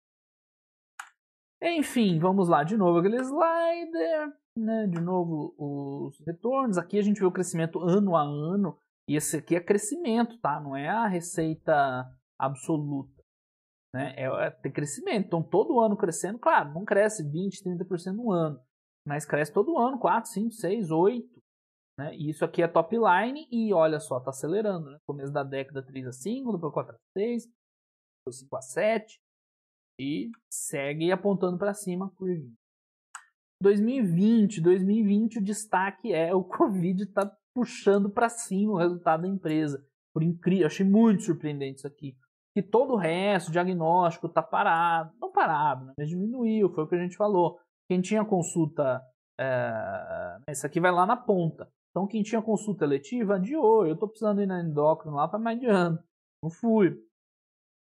Enfim, vamos lá de novo aquele slider, né? De novo os retornos. Aqui a gente vê o crescimento ano a ano e esse aqui é crescimento, tá? Não é a receita absoluta. Né? É, é, ter crescimento. Então, todo ano crescendo, claro, não cresce 20, 30% no ano, mas cresce todo ano, 4, 5, 6, 8. Né? E isso aqui é top line e olha só, está acelerando. Né? Começo da década 3 a 5, depois 4 a 6, depois 5 a 7 e segue apontando para cima por 20. 2020, 2020 o destaque é o *laughs* Covid está puxando para cima o resultado da empresa. Por incrível, achei muito surpreendente isso aqui que todo o resto, o diagnóstico, tá parado. Não parado, né? mas diminuiu, foi o que a gente falou. Quem tinha consulta, é, esse aqui vai lá na ponta. Então, quem tinha consulta eletiva, adiou. Eu tô precisando ir na endócrina lá, para mais de ano. Não fui.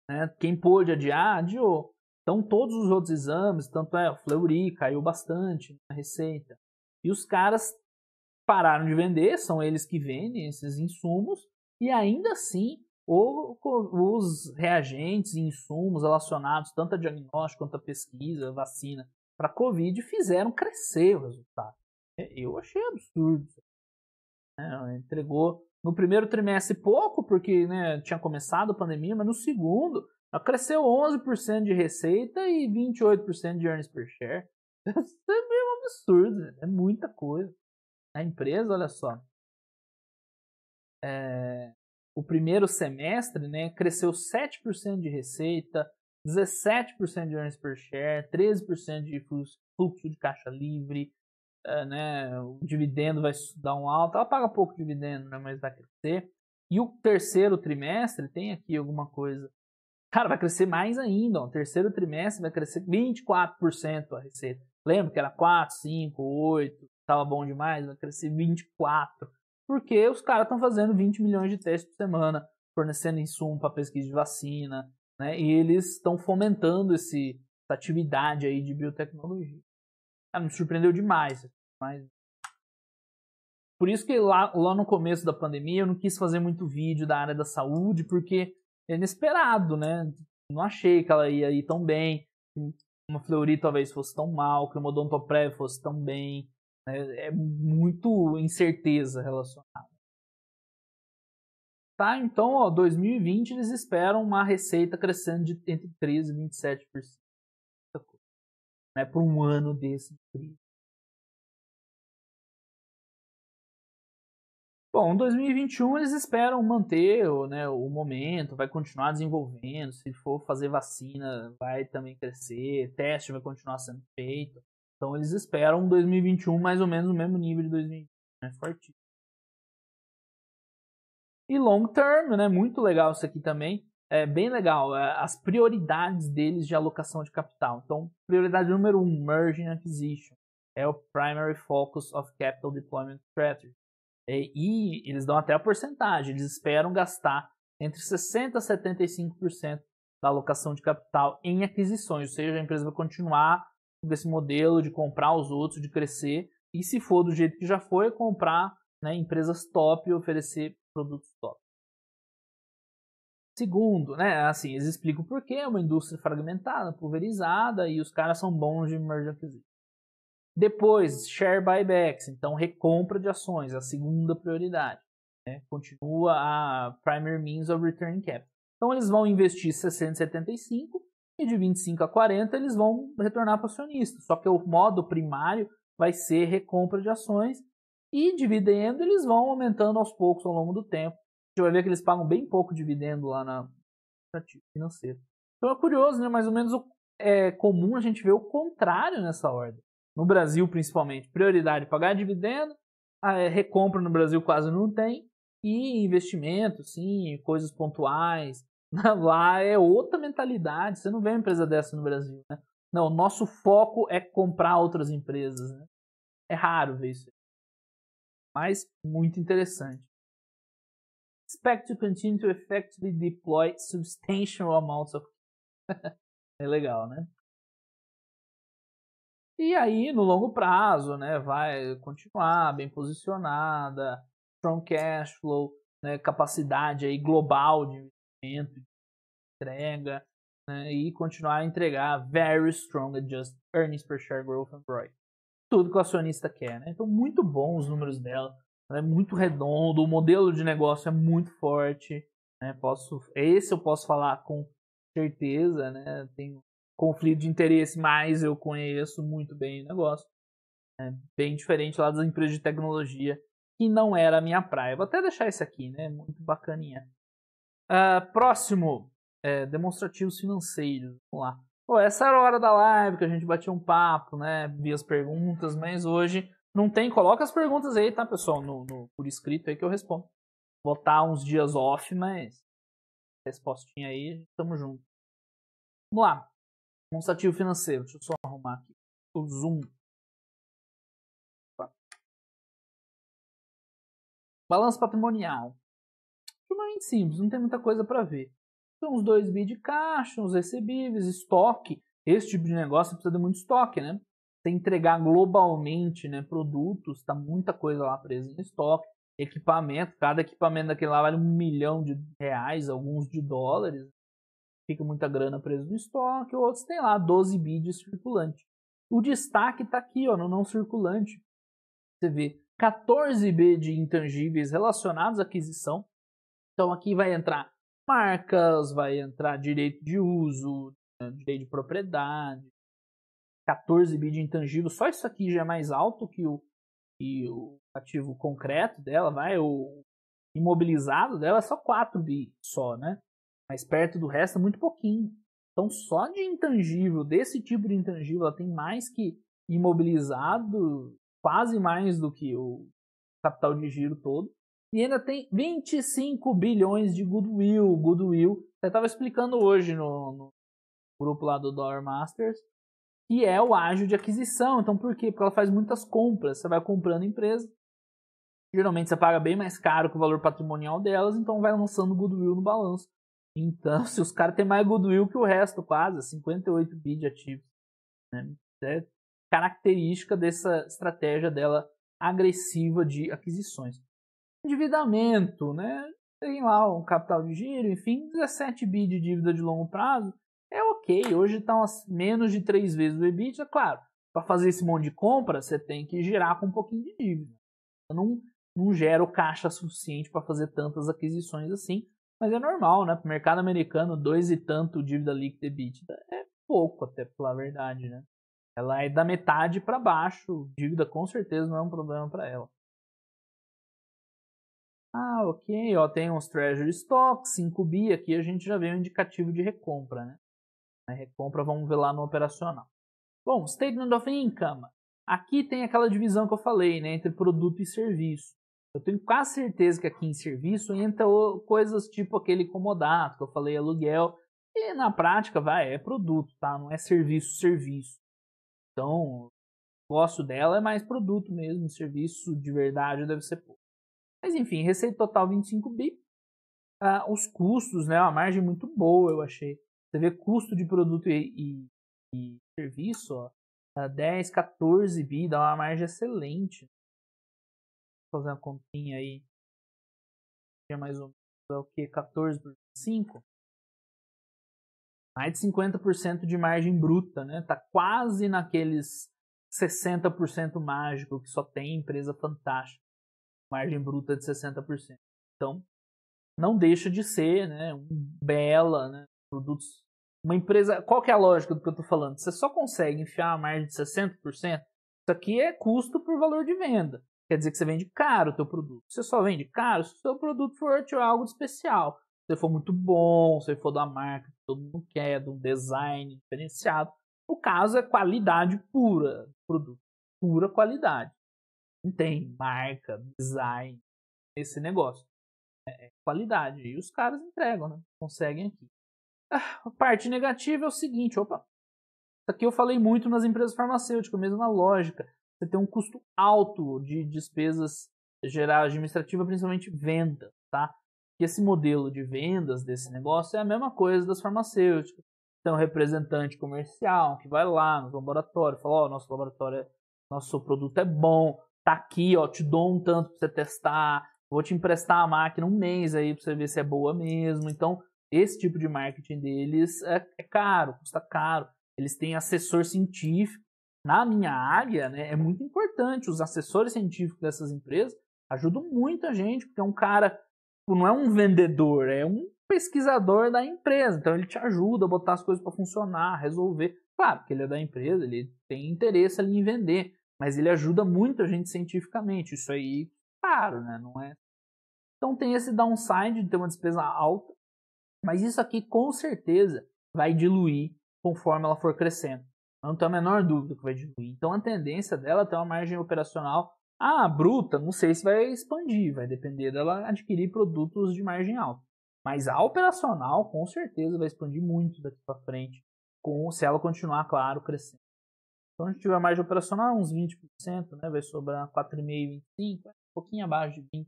Né? Quem pôde adiar, adiou. Então, todos os outros exames, tanto é, o Fleury caiu bastante na receita. E os caras pararam de vender, são eles que vendem esses insumos, e ainda assim ou os reagentes e insumos relacionados tanto a diagnóstico quanto a pesquisa, a vacina para Covid fizeram crescer o resultado. É, eu achei absurdo. É, entregou no primeiro trimestre pouco, porque né, tinha começado a pandemia, mas no segundo cresceu 11% de receita e 28% de earnings per share. *laughs* Isso é meio absurdo, é muita coisa. A empresa, olha só. É, o primeiro semestre, né, cresceu 7% de receita, 17% de earnings per share, 13% de fluxo de caixa livre, é, né, o dividendo vai dar um alto, ela paga pouco dividendo, né, mas vai crescer. E o terceiro trimestre, tem aqui alguma coisa, cara, vai crescer mais ainda, ó, o terceiro trimestre vai crescer 24% a receita. Lembra que era 4, 5, 8, estava bom demais, vai crescer 24% porque os caras estão fazendo 20 milhões de testes por semana, fornecendo insumo para pesquisa de vacina, né? E eles estão fomentando esse, essa atividade aí de biotecnologia. Ah, me surpreendeu demais, mas por isso que lá, lá no começo da pandemia eu não quis fazer muito vídeo da área da saúde, porque é inesperado, né? Não achei que ela ia ir tão bem, que uma Fleury talvez fosse tão mal, que uma Odontoprev fosse tão bem, né? É muito incerteza relacionada. Tá, então, ó, 2020 eles esperam uma receita crescendo de entre 13% e 27%. Né, para um ano desse período. Bom, em 2021 eles esperam manter né, o momento, vai continuar desenvolvendo. Se for fazer vacina, vai também crescer, teste vai continuar sendo feito. Então eles esperam 2021 mais ou menos o mesmo nível de 2020. Né? E long term, né? Muito legal isso aqui também. É bem legal. É, as prioridades deles de alocação de capital. Então, prioridade número um, merging acquisition. É o primary focus of capital deployment strategy. E, e eles dão até a porcentagem. Eles esperam gastar entre 60% a 75% da alocação de capital em aquisições. Ou seja, a empresa vai continuar desse modelo de comprar os outros, de crescer. E se for do jeito que já foi, comprar né, empresas top e oferecer produtos top. Segundo, né, assim, eles explicam por que é uma indústria fragmentada, pulverizada e os caras são bons de merge acquisition. Depois, share buybacks, então recompra de ações, a segunda prioridade. Né? Continua a primary means of return capital. Então eles vão investir 675 e de 25 a 40 eles vão retornar para o acionista. Só que o modo primário vai ser recompra de ações e dividendo eles vão aumentando aos poucos ao longo do tempo. A gente vai ver que eles pagam bem pouco dividendo lá na ativo financeiro. Então é curioso, né? Mais ou menos é comum a gente ver o contrário nessa ordem. No Brasil, principalmente, prioridade pagar dividendo, é, recompra no Brasil quase não tem, e investimento, sim, coisas pontuais, *laughs* Lá é outra mentalidade. Você não vê uma empresa dessa no Brasil, né? Não, nosso foco é comprar outras empresas, né? É raro ver isso. Mas muito interessante. Expect to continue to effectively deploy substantial amounts of. *laughs* é legal, né? E aí, no longo prazo, né, vai continuar bem posicionada, strong cash flow, né, capacidade aí global de de entrega né, e continuar a entregar very strong adjusted earnings per share growth and ROI. Tudo que o acionista quer. Né? Então, muito bom os números dela. Ela é muito redondo, o modelo de negócio é muito forte. Né? Posso, esse eu posso falar com certeza. Né? Tem conflito de interesse, mas eu conheço muito bem o negócio. É bem diferente lá das empresas de tecnologia, que não era a minha praia. Vou até deixar isso aqui, né? Muito bacaninha. Uh, próximo, é, demonstrativos financeiros. Vamos lá. Pô, essa era a hora da live que a gente batia um papo, né? Vi as perguntas, mas hoje não tem. Coloca as perguntas aí, tá, pessoal? No, no por escrito aí que eu respondo. Botar uns dias off, mas respostinha aí, tamo junto. Vamos lá. Demonstrativo financeiro. Deixa eu só arrumar aqui o zoom. Balanço patrimonial. Extremamente simples, não tem muita coisa para ver. Então, uns 2 de caixa, uns recebíveis, estoque. Esse tipo de negócio precisa de muito estoque, né? Você entregar globalmente né, produtos, está muita coisa lá presa em estoque. Equipamento, cada equipamento daquele lá vale um milhão de reais, alguns de dólares. Fica muita grana presa no estoque. Outros tem lá 12 bi de circulante. O destaque está aqui, ó, no não circulante. Você vê 14 B de intangíveis relacionados à aquisição, então aqui vai entrar marcas, vai entrar direito de uso, né, direito de propriedade, 14 bi de intangível. Só isso aqui já é mais alto que o, que o ativo concreto dela, vai o imobilizado dela é só 4 bi só, né? Mas perto do resto é muito pouquinho. Então só de intangível, desse tipo de intangível, ela tem mais que imobilizado, quase mais do que o capital de giro todo. E ainda tem 25 bilhões de goodwill. Goodwill, eu estava explicando hoje no, no, grupo lá do Dollar Masters, que é o ágio de aquisição. Então por quê? Porque ela faz muitas compras. Você vai comprando empresa, geralmente você paga bem mais caro que o valor patrimonial delas, então vai lançando goodwill no balanço. Então, *laughs* se os caras têm mais goodwill que o resto, quase, 58 bi de ativos. Né? É característica dessa estratégia dela agressiva de aquisições. Endividamento, né? Tem lá um capital de giro, enfim, 17 bi de dívida de longo prazo é ok. Hoje está menos de três vezes o EBITDA, claro. Para fazer esse monte de compra, você tem que girar com um pouquinho de dívida. Eu não, não gera o caixa suficiente para fazer tantas aquisições assim, mas é normal, né? Para o mercado americano, dois e tanto dívida líquida EBITDA é pouco, até pela verdade, né? Ela é da metade para baixo, dívida com certeza não é um problema para ela. Ah, ok, ó, tem uns treasury stocks, 5B, aqui a gente já vê um indicativo de recompra, né? A recompra vamos ver lá no operacional. Bom, statement of income. Aqui tem aquela divisão que eu falei, né, entre produto e serviço. Eu tenho quase certeza que aqui em serviço entra coisas tipo aquele comodato, que eu falei aluguel, e na prática, vai, é produto, tá? Não é serviço, serviço. Então, o negócio dela é mais produto mesmo, serviço de verdade deve ser pouco. Mas enfim, receita total 25 bi. Ah, os custos, né? Uma margem muito boa, eu achei. Você vê custo de produto e, e, e serviço, ó. Tá 10, 14 bi, dá uma margem excelente. Vou fazer uma continha aí. É mais ou menos é o que? 14 por 5? Mais de 50% de margem bruta, né? Tá quase naqueles 60% mágico que só tem empresa fantástica margem bruta de 60%. Então, não deixa de ser né, um bela, né, produtos. Uma empresa. Qual que é a lógica do que eu estou falando? Você só consegue enfiar a margem de 60%. Isso aqui é custo por valor de venda. Quer dizer que você vende caro o teu produto. Você só vende caro se o seu produto for algo especial. Se for muito bom, se for da marca que todo mundo quer, de um design diferenciado. O caso é qualidade pura, produto, pura qualidade tem marca, design, esse negócio. É, é qualidade. E os caras entregam, né? Conseguem aqui. Ah, a parte negativa é o seguinte, opa. Isso aqui eu falei muito nas empresas farmacêuticas, mesma lógica. Você tem um custo alto de despesas geral administrativa, principalmente venda, tá? E esse modelo de vendas desse negócio é a mesma coisa das farmacêuticas. tem um representante comercial que vai lá no laboratório, fala: Ó, oh, nosso laboratório, é, nosso produto é bom, tá aqui, ó, te dou um tanto para você testar, vou te emprestar a máquina um mês aí para você ver se é boa mesmo. Então, esse tipo de marketing deles é, é caro, custa caro. Eles têm assessor científico. Na minha área, né, é muito importante. Os assessores científicos dessas empresas ajudam muita gente, porque é um cara, tipo, não é um vendedor, é um pesquisador da empresa. Então ele te ajuda a botar as coisas para funcionar, resolver. Claro, porque ele é da empresa, ele tem interesse ali em vender. Mas ele ajuda muito a gente cientificamente. Isso aí, claro, né? Não é. Então tem esse downside de ter uma despesa alta, mas isso aqui com certeza vai diluir conforme ela for crescendo. Eu não tenho a menor dúvida que vai diluir. Então a tendência dela é ter uma margem operacional ah, bruta, não sei se vai expandir, vai depender dela adquirir produtos de margem alta. Mas a operacional, com certeza, vai expandir muito daqui para frente, com, se ela continuar, claro, crescendo. Quando então, a gente tiver mais de operacional, uns 20%, né? Vai sobrar 4,5%, 25%, um pouquinho abaixo de 20%.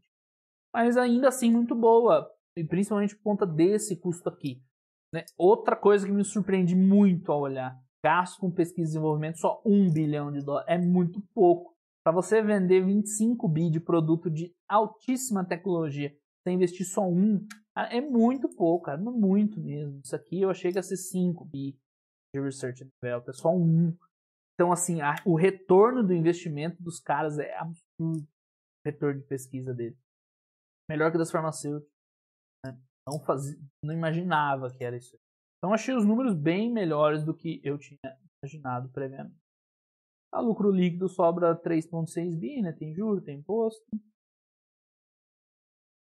Mas ainda assim muito boa, e principalmente por conta desse custo aqui. Né? Outra coisa que me surpreende muito ao olhar, gasto com pesquisa e desenvolvimento só 1 bilhão de dólares, é muito pouco. Para você vender 25 bi de produto de altíssima tecnologia, você investir só um, ah, é muito pouco, cara, muito mesmo. Isso aqui eu achei que ia ser 5 bi de research and development, é só um. Então, assim, a, o retorno do investimento dos caras é absurdo. O retorno de pesquisa dele. Melhor que das farmacêuticas. Né? Não, fazia, não imaginava que era isso. Então, achei os números bem melhores do que eu tinha imaginado previamente. A lucro líquido sobra 3,6 bi, né? Tem juros, tem imposto.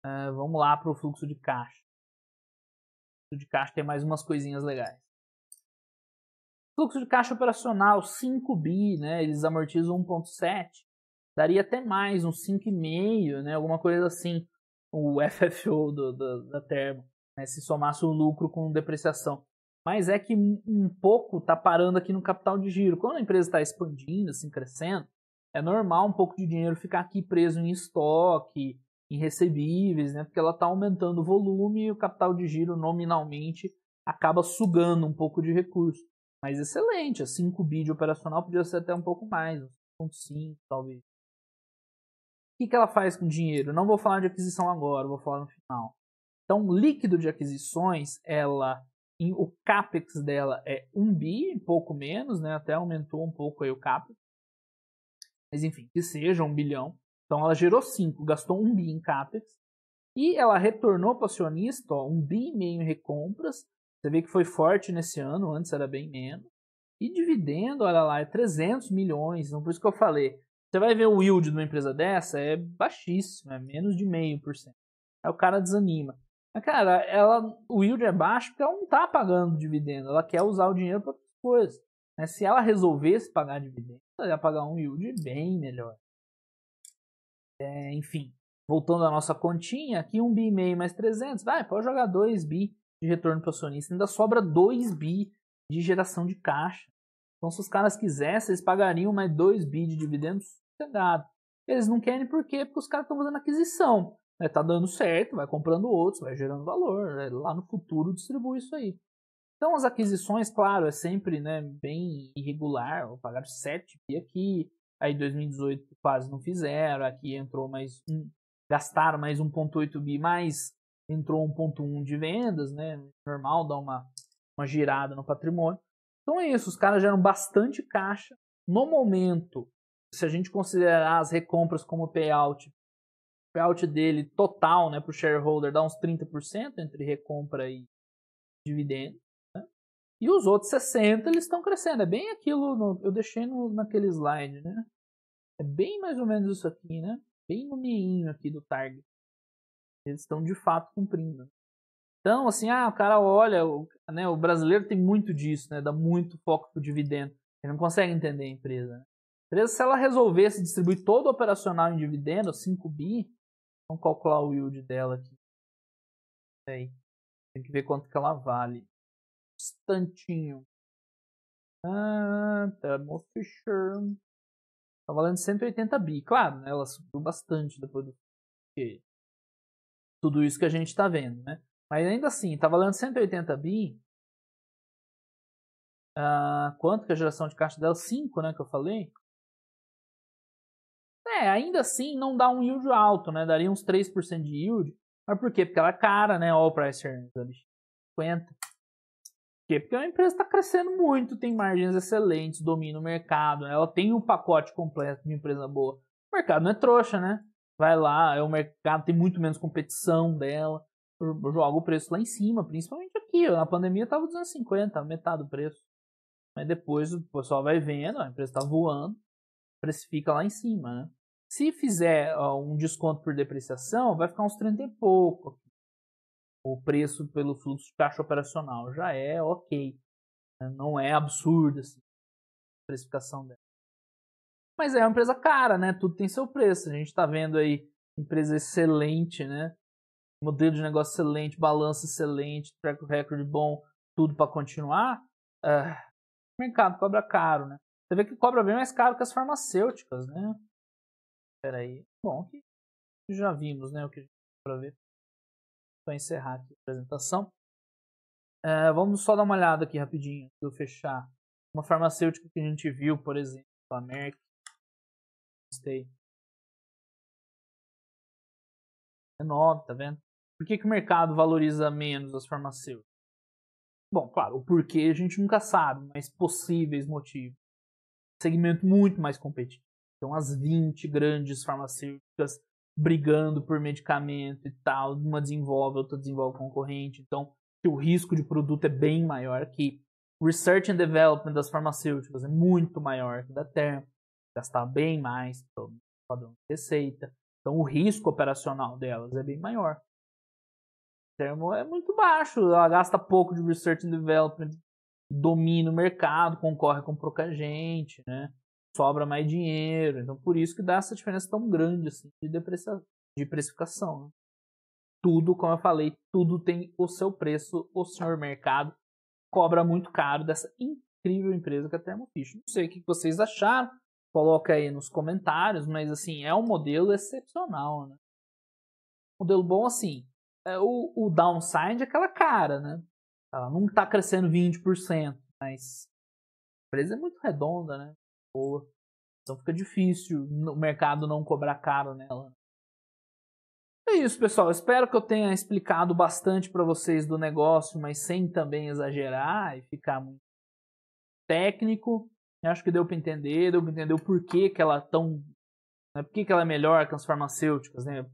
Uh, vamos lá para o fluxo de caixa. O fluxo de caixa tem mais umas coisinhas legais. Fluxo de caixa operacional, 5 bi, né? Eles amortizam 1,7. Daria até mais, uns 5,5, né? Alguma coisa assim. O FFO do, do, da Termo. Né? Se somasse o lucro com depreciação. Mas é que um pouco está parando aqui no capital de giro. Quando a empresa está expandindo, assim, crescendo, é normal um pouco de dinheiro ficar aqui preso em estoque, em recebíveis, né? Porque ela está aumentando o volume e o capital de giro nominalmente acaba sugando um pouco de recurso. Mas excelente, 5 bi de operacional podia ser até um pouco mais, 1.5 talvez. O que, que ela faz com o dinheiro? Não vou falar de aquisição agora, vou falar no final. Então, líquido de aquisições, ela o capex dela é 1 bi, pouco menos, né? Até aumentou um pouco aí o capex. Mas enfim, que seja 1 bilhão. Então ela gerou 5, gastou 1 bi em capex e ela retornou para o acionista ó, bi e meio em recompras você vê que foi forte nesse ano, antes era bem menos. E dividendo, olha lá, é 300 milhões, então por isso que eu falei. Você vai ver o yield de uma empresa dessa, é baixíssimo, é menos de 0,5%. Aí o cara desanima. Mas, cara, ela, o yield é baixo porque ela não está pagando dividendo, ela quer usar o dinheiro para outras coisas. Mas né? se ela resolvesse pagar dividendo, ela ia pagar um yield bem melhor. É, enfim, voltando à nossa continha, aqui um bi e meio mais 300, vai, pode jogar 2 bi de retorno para o acionista, ainda sobra 2 bi de geração de caixa. Então, se os caras quisessem, eles pagariam mais 2 bi de dividendos sossegado. Eles não querem por quê? Porque os caras estão fazendo aquisição. Né? Tá dando certo, vai comprando outros, vai gerando valor. Né? Lá no futuro distribui isso aí. Então as aquisições, claro, é sempre né, bem irregular. Pagaram 7 bi aqui, aí 2018 quase não fizeram, aqui entrou mais um, gastaram mais 1,8 bi, mais entrou 1.1 de vendas, né? Normal, dar uma, uma girada no patrimônio. Então é isso, os caras geram bastante caixa. No momento, se a gente considerar as recompras como payout, o payout dele total né, para o shareholder dá uns 30% entre recompra e dividendo. Né? E os outros 60% eles estão crescendo. É bem aquilo, no, eu deixei no, naquele slide, né? É bem mais ou menos isso aqui, né? Bem no meinho aqui do target eles estão de fato cumprindo. Então, assim, ah, o cara olha, o, né, o brasileiro tem muito disso, né, dá muito foco pro dividendo. Ele não consegue entender a empresa. A né. empresa, se ela resolvesse distribuir todo o operacional em dividendo, 5 bi, vamos calcular o yield dela aqui. Aí, tem que ver quanto que ela vale. Um instantinho. Ah, Thermo tá, Fisher. Tá valendo 180 bi. Claro, né, ela subiu bastante depois do que tudo isso que a gente está vendo, né? Mas ainda assim, está valendo 180 bi. Ah, quanto que a geração de caixa dela? 5, né, que eu falei? É, ainda assim não dá um yield alto, né? Daria uns 3% de yield. Mas por quê? Porque ela é cara, né? Olha o price earnings ali, 50. Por quê? Porque a empresa está crescendo muito, tem margens excelentes, domina o mercado, né? ela tem um pacote completo de empresa boa. O mercado não é trouxa, né? vai lá, é o mercado tem muito menos competição dela, joga o preço lá em cima, principalmente aqui. Na pandemia tava 250, metade do preço. Mas depois o pessoal vai vendo, a empresa tá voando, precifica lá em cima, né? Se fizer ó, um desconto por depreciação, vai ficar uns 30 e pouco. O preço pelo fluxo de caixa operacional já é ok. Né? Não é absurdo assim, a precificação dela. Mas é uma empresa cara, né? Tudo tem seu preço. A gente está vendo aí empresa excelente, né? Modelo de negócio excelente, balanço excelente, track record bom, tudo para continuar. É, o mercado cobra caro, né? Você vê que cobra bem mais caro que as farmacêuticas, né? Espera aí. Bom, aqui já vimos, né? O que para ver. Vou encerrar aqui a apresentação. É, vamos só dar uma olhada aqui rapidinho, antes eu fechar. Uma farmacêutica que a gente viu, por exemplo, a Merck, Gostei. 19, é tá vendo? Por que, que o mercado valoriza menos as farmacêuticas? Bom, claro, o porquê a gente nunca sabe, mas possíveis motivos. Segmento muito mais competitivo. Então, as 20 grandes farmacêuticas brigando por medicamento e tal, uma desenvolve, outra desenvolve concorrente. Então, o risco de produto é bem maior que o research and development das farmacêuticas é muito maior que da Terra gastar bem mais, todo então, padrão de receita. Então o risco operacional delas é bem maior. O termo é muito baixo, ela gasta pouco de research and development, domina o mercado, concorre com pouca gente, né? sobra mais dinheiro. Então por isso que dá essa diferença tão grande assim, de, depreciação, de precificação. Né? Tudo, como eu falei, tudo tem o seu preço, o seu mercado cobra muito caro dessa incrível empresa que é a Thermo Fisher. Não sei o que vocês acharam. Coloca aí nos comentários, mas assim, é um modelo excepcional, né? Modelo bom assim. É o, o downside é aquela é cara, né? Ela não está crescendo 20%, mas a empresa é muito redonda, né? Boa. Então fica difícil o mercado não cobrar caro nela. É isso, pessoal. Espero que eu tenha explicado bastante para vocês do negócio, mas sem também exagerar e ficar muito técnico. Eu acho que deu para entender, deu para entender o porquê que ela é tão. Né, por que, ela é melhor que as farmacêuticas, né?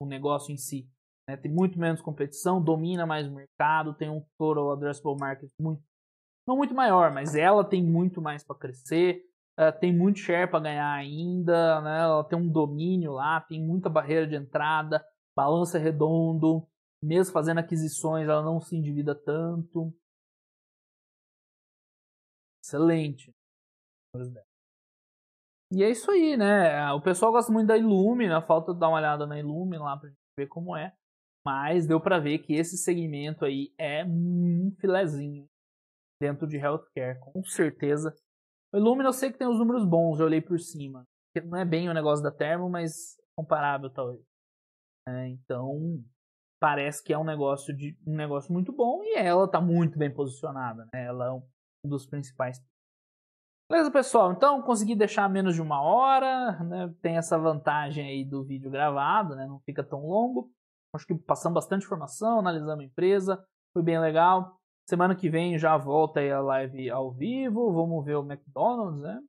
O negócio em si. Né? Tem muito menos competição, domina mais o mercado, tem um total addressable market muito. Não muito maior, mas ela tem muito mais para crescer, uh, tem muito share para ganhar ainda, né? Ela tem um domínio lá, tem muita barreira de entrada, balança é redondo, mesmo fazendo aquisições, ela não se endivida tanto excelente. E é isso aí, né? O pessoal gosta muito da Ilume, na né? Falta dar uma olhada na Ilume lá pra gente ver como é. Mas deu para ver que esse segmento aí é um filezinho dentro de healthcare, com certeza. O Illumina eu sei que tem os números bons, eu olhei por cima. Não é bem o negócio da Thermo, mas comparável talvez. É, então, parece que é um negócio, de, um negócio muito bom e ela tá muito bem posicionada. Né? Ela é dos principais. Beleza, pessoal? Então, consegui deixar menos de uma hora, né? Tem essa vantagem aí do vídeo gravado, né? Não fica tão longo. Acho que passamos bastante informação, analisamos a empresa, foi bem legal. Semana que vem já volta aí a live ao vivo, vamos ver o McDonald's, né?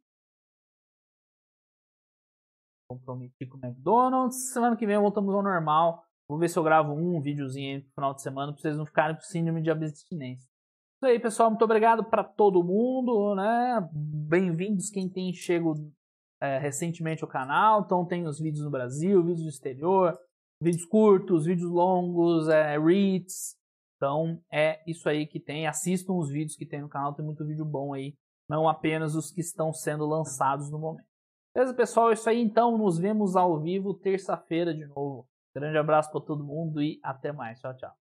Comprometi com o McDonald's. Semana que vem voltamos ao normal. Vou ver se eu gravo um videozinho aí no final de semana para vocês não ficarem com síndrome de abstinência. Isso aí, pessoal. Muito obrigado para todo mundo, né? Bem-vindos quem tem chego é, recentemente ao canal. Então tem os vídeos no Brasil, vídeos do exterior, vídeos curtos, vídeos longos, é, reads. Então é isso aí que tem. Assistam os vídeos que tem no canal, tem muito vídeo bom aí. Não apenas os que estão sendo lançados no momento. Beleza, pessoal? É isso aí então. Nos vemos ao vivo terça-feira de novo. Grande abraço para todo mundo e até mais. Tchau, tchau.